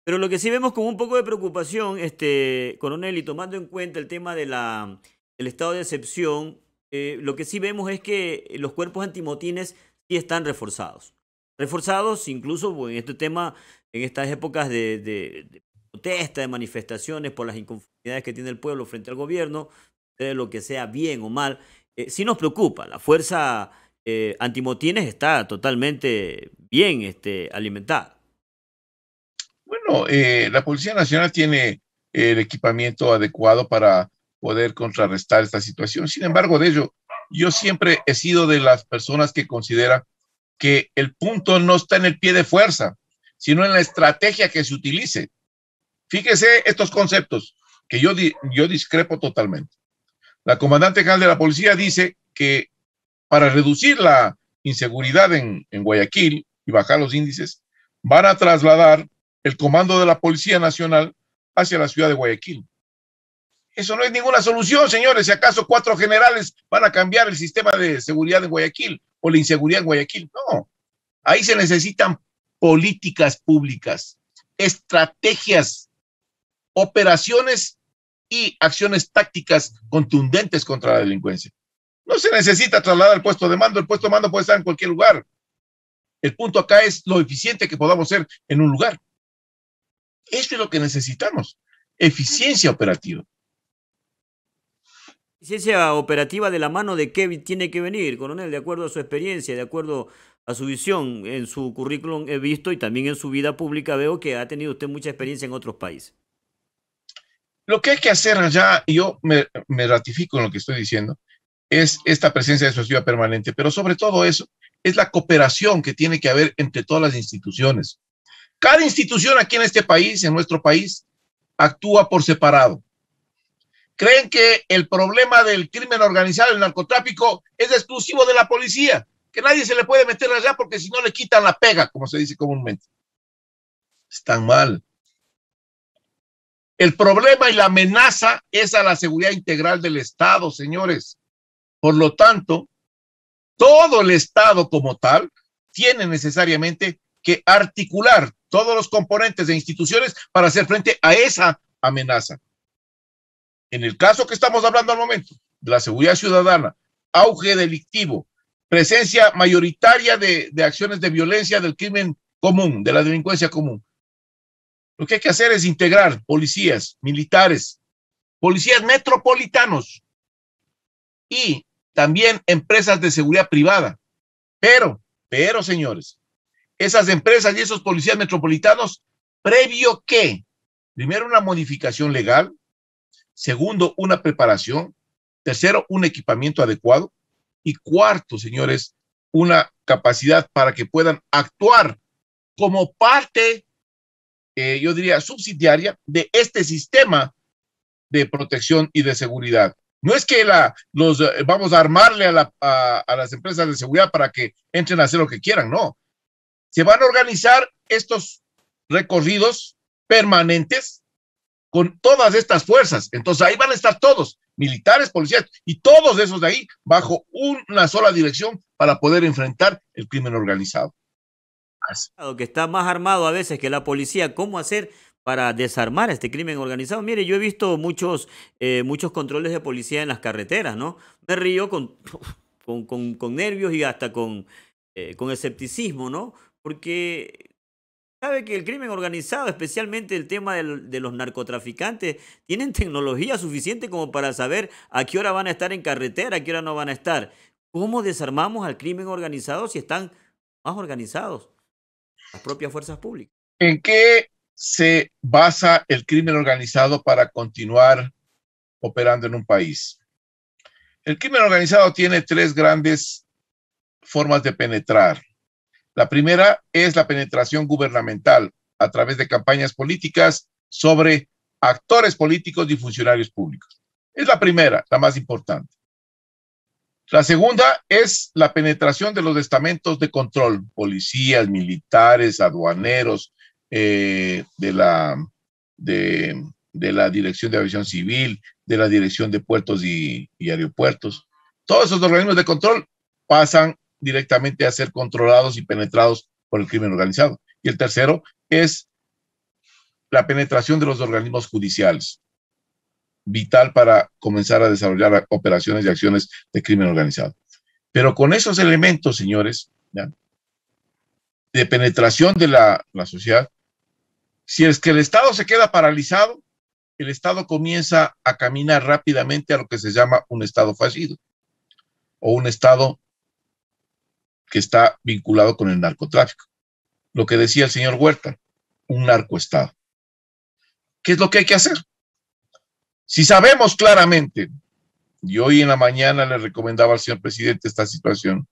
Pero lo que sí vemos con un poco de preocupación, este, coronel, y tomando en cuenta el tema de del estado de excepción, eh, lo que sí vemos es que los cuerpos antimotines sí están reforzados. Reforzados incluso pues, en este tema, en estas épocas de, protesta, de manifestaciones por las inconformidades que tiene el pueblo frente al gobierno, de lo que sea bien o mal, eh, sí nos preocupa. La fuerza eh, antimotines está totalmente bien este, alimentada. Bueno, eh, la Policía Nacional tiene el equipamiento adecuado para poder contrarrestar esta situación. Sin embargo, de ello, yo siempre he sido de las personas que considera que el punto no está en el pie de fuerza, sino en la estrategia que se utilice. Fíjese estos conceptos que yo, yo discrepo totalmente. La comandante general de la policía dice que para reducir la inseguridad en Guayaquil y bajar los índices, van a trasladar el comando de la Policía Nacional hacia la ciudad de Guayaquil. Eso no es ninguna solución, señores. Si acaso cuatro generales van a cambiar el sistema de seguridad en Guayaquil o la inseguridad en Guayaquil. No. Ahí se necesitan políticas públicas, estrategias, operaciones y acciones tácticas contundentes contra la delincuencia. No se necesita trasladar el puesto de mando. El puesto de mando puede estar en cualquier lugar. El punto acá es lo eficiente que podamos ser en un lugar. Eso es lo que necesitamos, eficiencia operativa. Eficiencia operativa de la mano de Kevin tiene que venir, coronel, de acuerdo a su experiencia, de acuerdo a su visión. En su currículum he visto y también en su vida pública veo que ha tenido usted mucha experiencia en otros países. Lo que hay que hacer allá, yo me, ratifico en lo que estoy diciendo, es esta presencia de sociedad permanente, pero sobre todo eso, es la cooperación que tiene que haber entre todas las instituciones, cada institución aquí en este país, en nuestro país, actúa por separado. Creen que el problema del crimen organizado, el narcotráfico, es exclusivo de la policía, que nadie se le puede meter allá porque si no le quitan la pega, como se dice comúnmente. Están mal. El problema y la amenaza es a la seguridad integral del Estado, señores. Por lo tanto, todo el Estado como tal tiene necesariamente que articular todos los componentes de instituciones para hacer frente a esa amenaza. En el caso que estamos hablando al momento, de la seguridad ciudadana, auge delictivo, presencia mayoritaria de, de acciones de violencia del crimen común, de la delincuencia común. Lo que hay que hacer es integrar policías, militares, policías metropolitanos y también empresas de seguridad privada. Pero, pero señores, esas empresas y esos policías metropolitanos previo que, primero, una modificación legal, segundo, una preparación, tercero, un equipamiento adecuado y cuarto, señores, una capacidad para que puedan actuar como parte, eh, yo diría, subsidiaria de este sistema de protección y de seguridad. No es que la, los, eh, vamos a armarle a, la, a, las empresas de seguridad para que entren a hacer lo que quieran, no se van a organizar estos recorridos permanentes con todas estas fuerzas. Entonces ahí van a estar todos, militares, policías y todos esos de ahí bajo una sola dirección para poder enfrentar el crimen organizado. Que está más armado a veces que la policía. ¿Cómo hacer para desarmar este crimen organizado. Mire, yo he visto muchos, eh, muchos controles de policía en las carreteras, ¿no? Me río con, con, con, nervios y hasta con, eh, con escepticismo, ¿no? porque sabe que el crimen organizado, especialmente el tema de los narcotraficantes, tienen tecnología suficiente como para saber a qué hora van a estar en carretera, a qué hora no van a estar. ¿Cómo desarmamos al crimen organizado si están más organizados las propias fuerzas públicas? ¿En qué se basa el crimen organizado para continuar operando en un país? El crimen organizado tiene tres grandes formas de penetrar la primera es la penetración gubernamental a través de campañas políticas sobre actores políticos y funcionarios públicos. Es la primera, la más importante. La segunda es la penetración de los estamentos de control, policías, militares, aduaneros, eh, de, la, de, la Dirección de Aviación Civil, de la Dirección de Puertos y, y Aeropuertos. Todos esos organismos de control pasan directamente a ser controlados y penetrados por el crimen organizado. Y el tercero es la penetración de los organismos judiciales, vital para comenzar a desarrollar operaciones y acciones de crimen organizado. Pero con esos elementos, señores, de penetración de la, la sociedad, si es que el Estado se queda paralizado, el Estado comienza a caminar rápidamente a lo que se llama un Estado fallido o un Estado que está vinculado con el narcotráfico. Lo que decía el señor Huerta, un narcoestado. ¿Qué es lo que hay que hacer? Si sabemos claramente, y hoy en la mañana le recomendaba al señor presidente esta situación,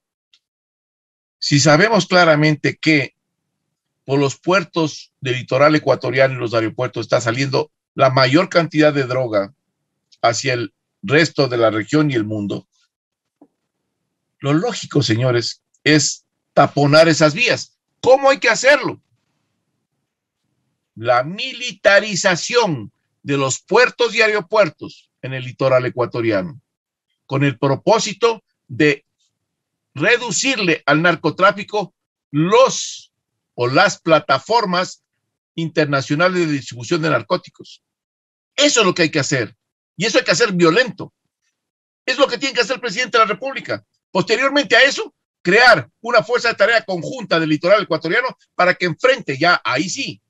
si sabemos claramente que por los puertos del litoral ecuatoriano y los aeropuertos está saliendo la mayor cantidad de droga hacia el resto de la región y el mundo, lo lógico, señores, es taponar esas vías. ¿Cómo hay que hacerlo? La militarización de los puertos y aeropuertos en el litoral ecuatoriano, con el propósito de reducirle al narcotráfico los o las plataformas internacionales de distribución de narcóticos. Eso es lo que hay que hacer. Y eso hay que hacer violento. Es lo que tiene que hacer el presidente de la República. Posteriormente a eso, crear una fuerza de tarea conjunta del litoral ecuatoriano para que enfrente ya, ahí sí,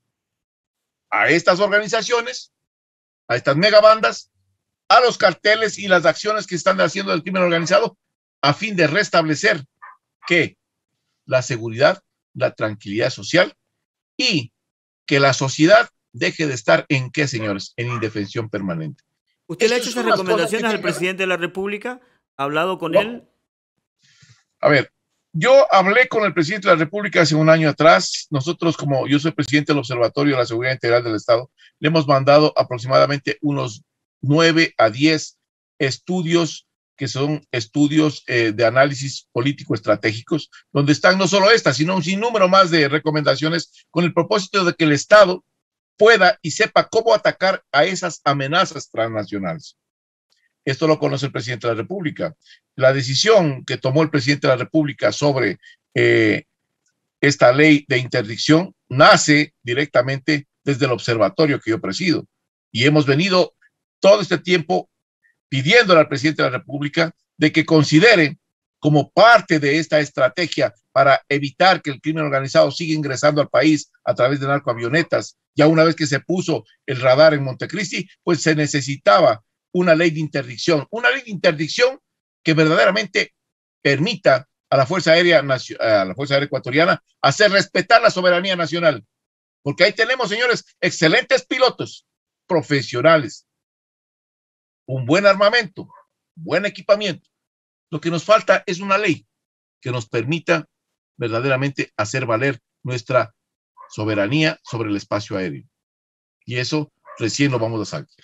a estas organizaciones, a estas megabandas, a los carteles y las acciones que están haciendo el crimen organizado a fin de restablecer que la seguridad, la tranquilidad social y que la sociedad deje de estar en qué, señores, en indefensión permanente. ¿Usted le ha hecho esas recomendaciones al presidente de la República? ¿Ha hablado con él? A ver, yo hablé con el presidente de la República hace un año atrás. Nosotros, como yo soy presidente del Observatorio de la Seguridad Integral del Estado, le hemos mandado aproximadamente unos nueve a diez estudios que son estudios eh, de análisis político estratégicos, donde están no solo estas, sino un sinnúmero más de recomendaciones con el propósito de que el Estado pueda y sepa cómo atacar a esas amenazas transnacionales. Esto lo conoce el presidente de la República. La decisión que tomó el presidente de la República sobre eh, esta ley de interdicción nace directamente desde el observatorio que yo presido. Y hemos venido todo este tiempo pidiéndole al presidente de la República de que considere como parte de esta estrategia para evitar que el crimen organizado siga ingresando al país a través de narcoavionetas. Ya una vez que se puso el radar en Montecristi, pues se necesitaba una ley de interdicción, una ley de interdicción que verdaderamente permita a la Fuerza Aérea, a la Fuerza Ecuatoriana hacer respetar la soberanía nacional. Porque ahí tenemos, señores, excelentes pilotos profesionales, un buen armamento, buen equipamiento. Lo que nos falta es una ley que nos permita verdaderamente hacer valer nuestra soberanía sobre el espacio aéreo. Y eso recién lo vamos a sacar.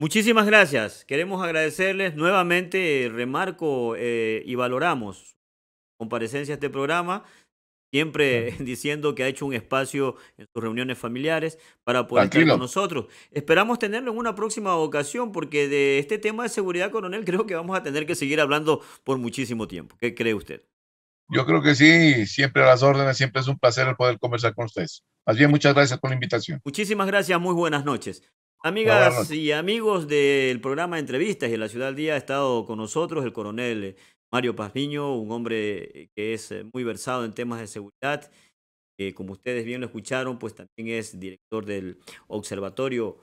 Muchísimas gracias. Queremos agradecerles nuevamente, eh, remarco eh, y valoramos comparecencia a este programa, siempre diciendo que ha hecho un espacio en sus reuniones familiares para poder estar con nosotros. Esperamos tenerlo en una próxima ocasión porque de este tema de seguridad, coronel, creo que vamos a tener que seguir hablando por muchísimo tiempo. ¿Qué cree usted? Yo creo que sí, siempre a las órdenes, siempre es un placer poder conversar con ustedes. Así bien, muchas gracias por la invitación. Muchísimas gracias, muy buenas noches. Amigas y amigos del programa de Entrevistas y la Ciudad del Día ha estado con nosotros el coronel eh, Mario Pazmiño, un hombre eh, que es eh, muy versado en temas de seguridad, que como ustedes bien lo escucharon, pues también es director del Observatorio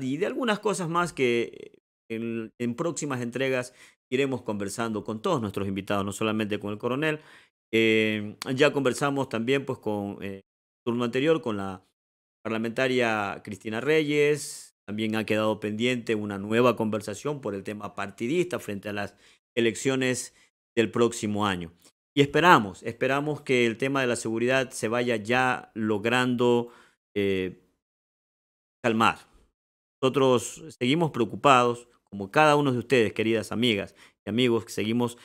y de algunas cosas más que en, próximas entregas iremos conversando con todos nuestros invitados, no solamente con el coronel. ya conversamos también pues con el turno anterior con la parlamentaria Cristina Reyes. También ha quedado pendiente una nueva conversación por el tema partidista frente a las elecciones del próximo año. Y esperamos, esperamos que el tema de la seguridad se vaya ya logrando eh, calmar. Nosotros seguimos preocupados, como cada uno de ustedes, queridas amigas y amigos, que seguimos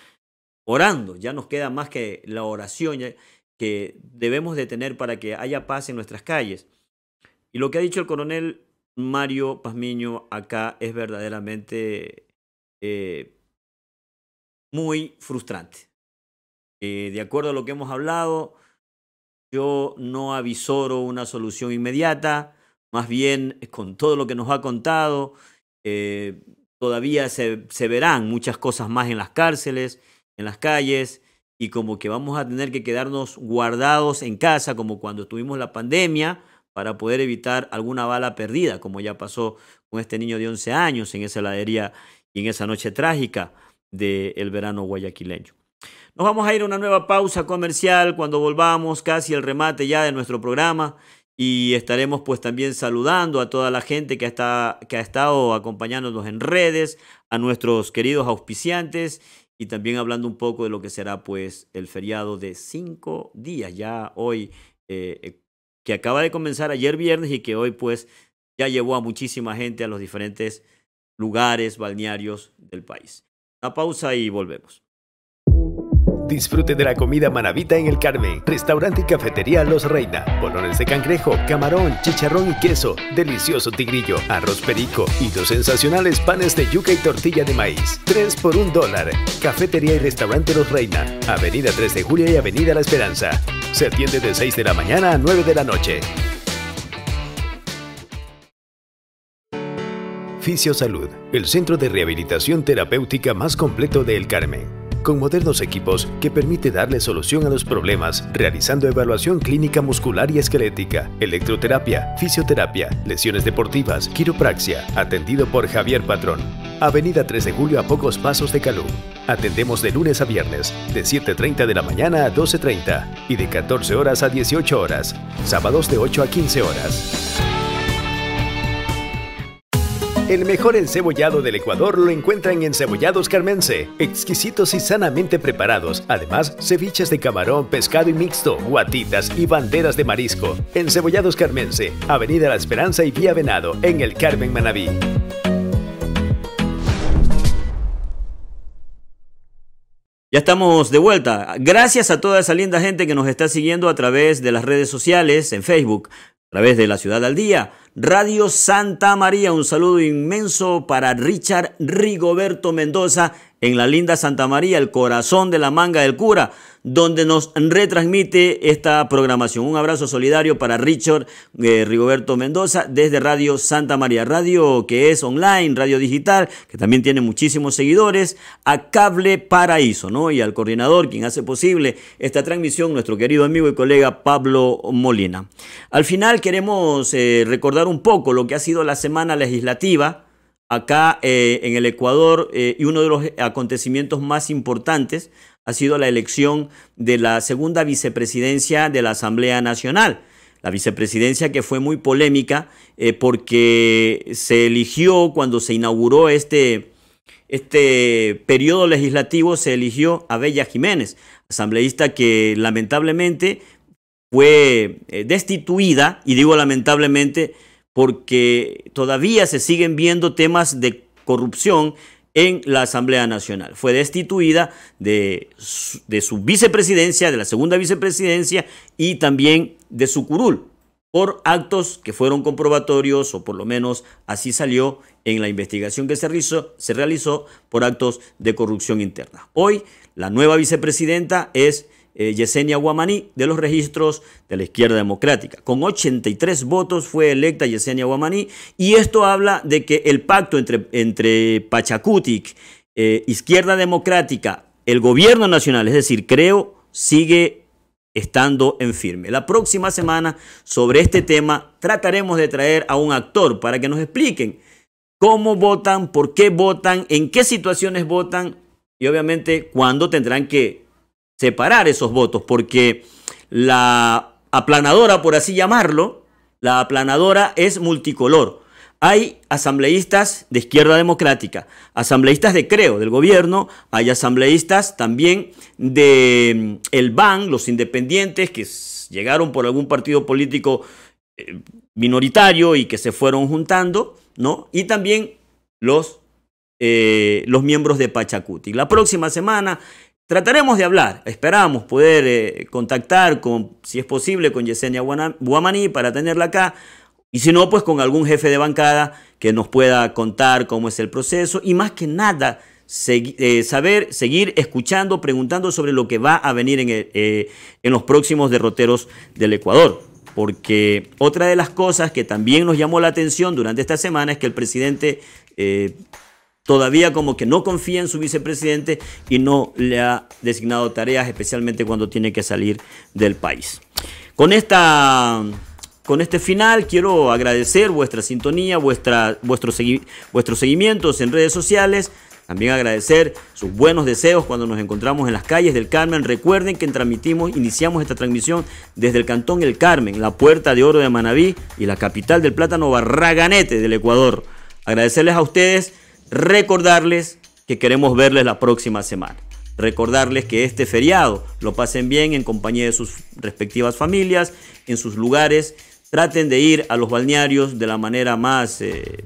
orando. Ya nos queda más que la oración que debemos de tener para que haya paz en nuestras calles. Y lo que ha dicho el coronel Mario Pazmiño acá es verdaderamente eh, muy frustrante. Eh, de acuerdo a lo que hemos hablado, yo no avisoro una solución inmediata, más bien con todo lo que nos ha contado, eh, todavía se, se verán muchas cosas más en las cárceles, en las calles, y como que vamos a tener que quedarnos guardados en casa, como cuando tuvimos la pandemia, para poder evitar alguna bala perdida, como ya pasó con este niño de 11 años en esa heladería y en esa noche trágica del verano guayaquileño. Nos vamos a ir a una nueva pausa comercial cuando volvamos casi al remate ya de nuestro programa y estaremos pues también saludando a toda la gente que, está, que ha estado acompañándonos en redes, a nuestros queridos auspiciantes y también hablando un poco de lo que será pues el feriado de cinco días ya hoy. Eh, que acaba de comenzar ayer viernes y que hoy pues ya llevó a muchísima gente a los diferentes lugares balnearios del país. Una pausa y volvemos. Disfrute de la comida manavita en el Carmen. Restaurante y cafetería Los Reina. Bolones de cangrejo, camarón, chicharrón y queso. Delicioso tigrillo, arroz perico y dos sensacionales panes de yuca y tortilla de maíz. 3 por un dólar. Cafetería y restaurante Los Reina. Avenida 3 de Julio y Avenida La Esperanza. Se atiende de 6 de la mañana a 9 de la noche. Fisio Salud, el centro de rehabilitación terapéutica más completo de El Carmen con modernos equipos que permite darle solución a los problemas, realizando evaluación clínica muscular y esquelética, electroterapia, fisioterapia, lesiones deportivas, quiropraxia, atendido por Javier Patrón. Avenida 3 de Julio a pocos pasos de Calú. Atendemos de lunes a viernes, de 7.30 de la mañana a 12.30 y de 14 horas a 18 horas, sábados de 8 a 15 horas. El mejor encebollado del Ecuador lo encuentran en Cebollados Carmense, exquisitos y sanamente preparados. Además, ceviches de camarón, pescado y mixto, guatitas y banderas de marisco. Encebollados Carmense, Avenida La Esperanza y Vía Venado, en el Carmen Manaví. Ya estamos de vuelta. Gracias a toda esa linda gente que nos está siguiendo a través de las redes sociales, en Facebook, a través de la ciudad al día, Radio Santa María, un saludo inmenso para Richard Rigoberto Mendoza en la linda Santa María, el corazón de la manga del cura donde nos retransmite esta programación. Un abrazo solidario para Richard eh, Rigoberto Mendoza desde Radio Santa María, radio que es online, radio digital, que también tiene muchísimos seguidores, a Cable Paraíso, ¿no? Y al coordinador, quien hace posible esta transmisión, nuestro querido amigo y colega Pablo Molina. Al final queremos eh, recordar un poco lo que ha sido la semana legislativa acá eh, en el Ecuador y uno de los acontecimientos más importantes ha sido la elección de la segunda vicepresidencia de la Asamblea Nacional. La vicepresidencia que fue muy polémica eh, porque se eligió cuando se inauguró este, este periodo legislativo, se eligió a Bella Jiménez, asambleísta que lamentablemente fue eh, destituida, y digo lamentablemente porque todavía se siguen viendo temas de corrupción en la Asamblea Nacional. Fue destituida de, su vicepresidencia, de la segunda vicepresidencia y también de su curul por actos que fueron comprobatorios, o por lo menos así salió en la investigación que se se realizó por actos de corrupción interna. Hoy la nueva vicepresidenta es eh, Yesenia Guamaní de los registros de la izquierda democrática. Con 83 votos fue electa Yesenia Guamaní y esto habla de que el pacto entre, entre Pachacutic, eh, izquierda democrática, el gobierno nacional, es decir, creo, sigue estando en firme. La próxima semana sobre este tema trataremos de traer a un actor para que nos expliquen cómo votan, por qué votan, en qué situaciones votan y obviamente cuándo tendrán que separar esos votos, porque la aplanadora, por así llamarlo, la aplanadora es multicolor. Hay asambleístas de izquierda democrática, asambleístas de Creo, del gobierno, hay asambleístas también de mm, el BAN, los independientes que llegaron por algún partido político eh, minoritario y que se fueron juntando, ¿no? Y también los, eh, los miembros de Pachacuti. La próxima semana Trataremos de hablar, esperamos poder eh, contactar con, si es posible, con Yesenia Guamaní para tenerla acá. Y si no, pues con algún jefe de bancada que nos pueda contar cómo es el proceso. Y más que nada, eh, saber, seguir escuchando, preguntando sobre lo que va a venir eh, en, los próximos derroteros del Ecuador. Porque otra de las cosas que también nos llamó la atención durante esta semana es que el presidente todavía como que no confía en su vicepresidente y no le ha designado tareas, especialmente cuando tiene que salir del país. Con esta... Con este final quiero agradecer vuestra sintonía, vuestra, vuestro vuestros seguimientos en redes sociales, también agradecer sus buenos deseos cuando nos encontramos en las calles del Carmen. Recuerden que transmitimos, iniciamos esta transmisión desde el Cantón El Carmen, la Puerta de Oro de Manabí y la capital del plátano Barraganete del Ecuador. Agradecerles a ustedes Recordarles que queremos verles la próxima semana. Recordarles que este feriado lo pasen bien en compañía de sus respectivas familias, en sus lugares. Traten de ir a los balnearios de la manera más eh,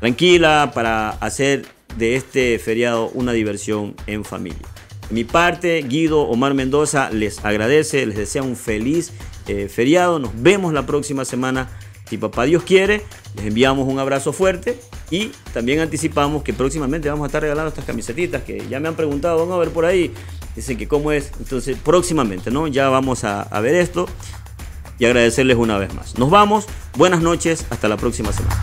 tranquila para hacer de este feriado una diversión en familia. De mi parte, Guido Omar Mendoza les agradece, les desea un feliz eh, feriado. Nos vemos la próxima semana. Si papá Dios quiere, les enviamos un abrazo fuerte y también anticipamos que próximamente vamos a estar regalando estas camisetitas que ya me han preguntado, vamos a ver por ahí. Dicen que cómo es. Entonces, próximamente, ¿no? Ya vamos a ver esto y agradecerles una vez más. Nos vamos, buenas noches, hasta la próxima semana.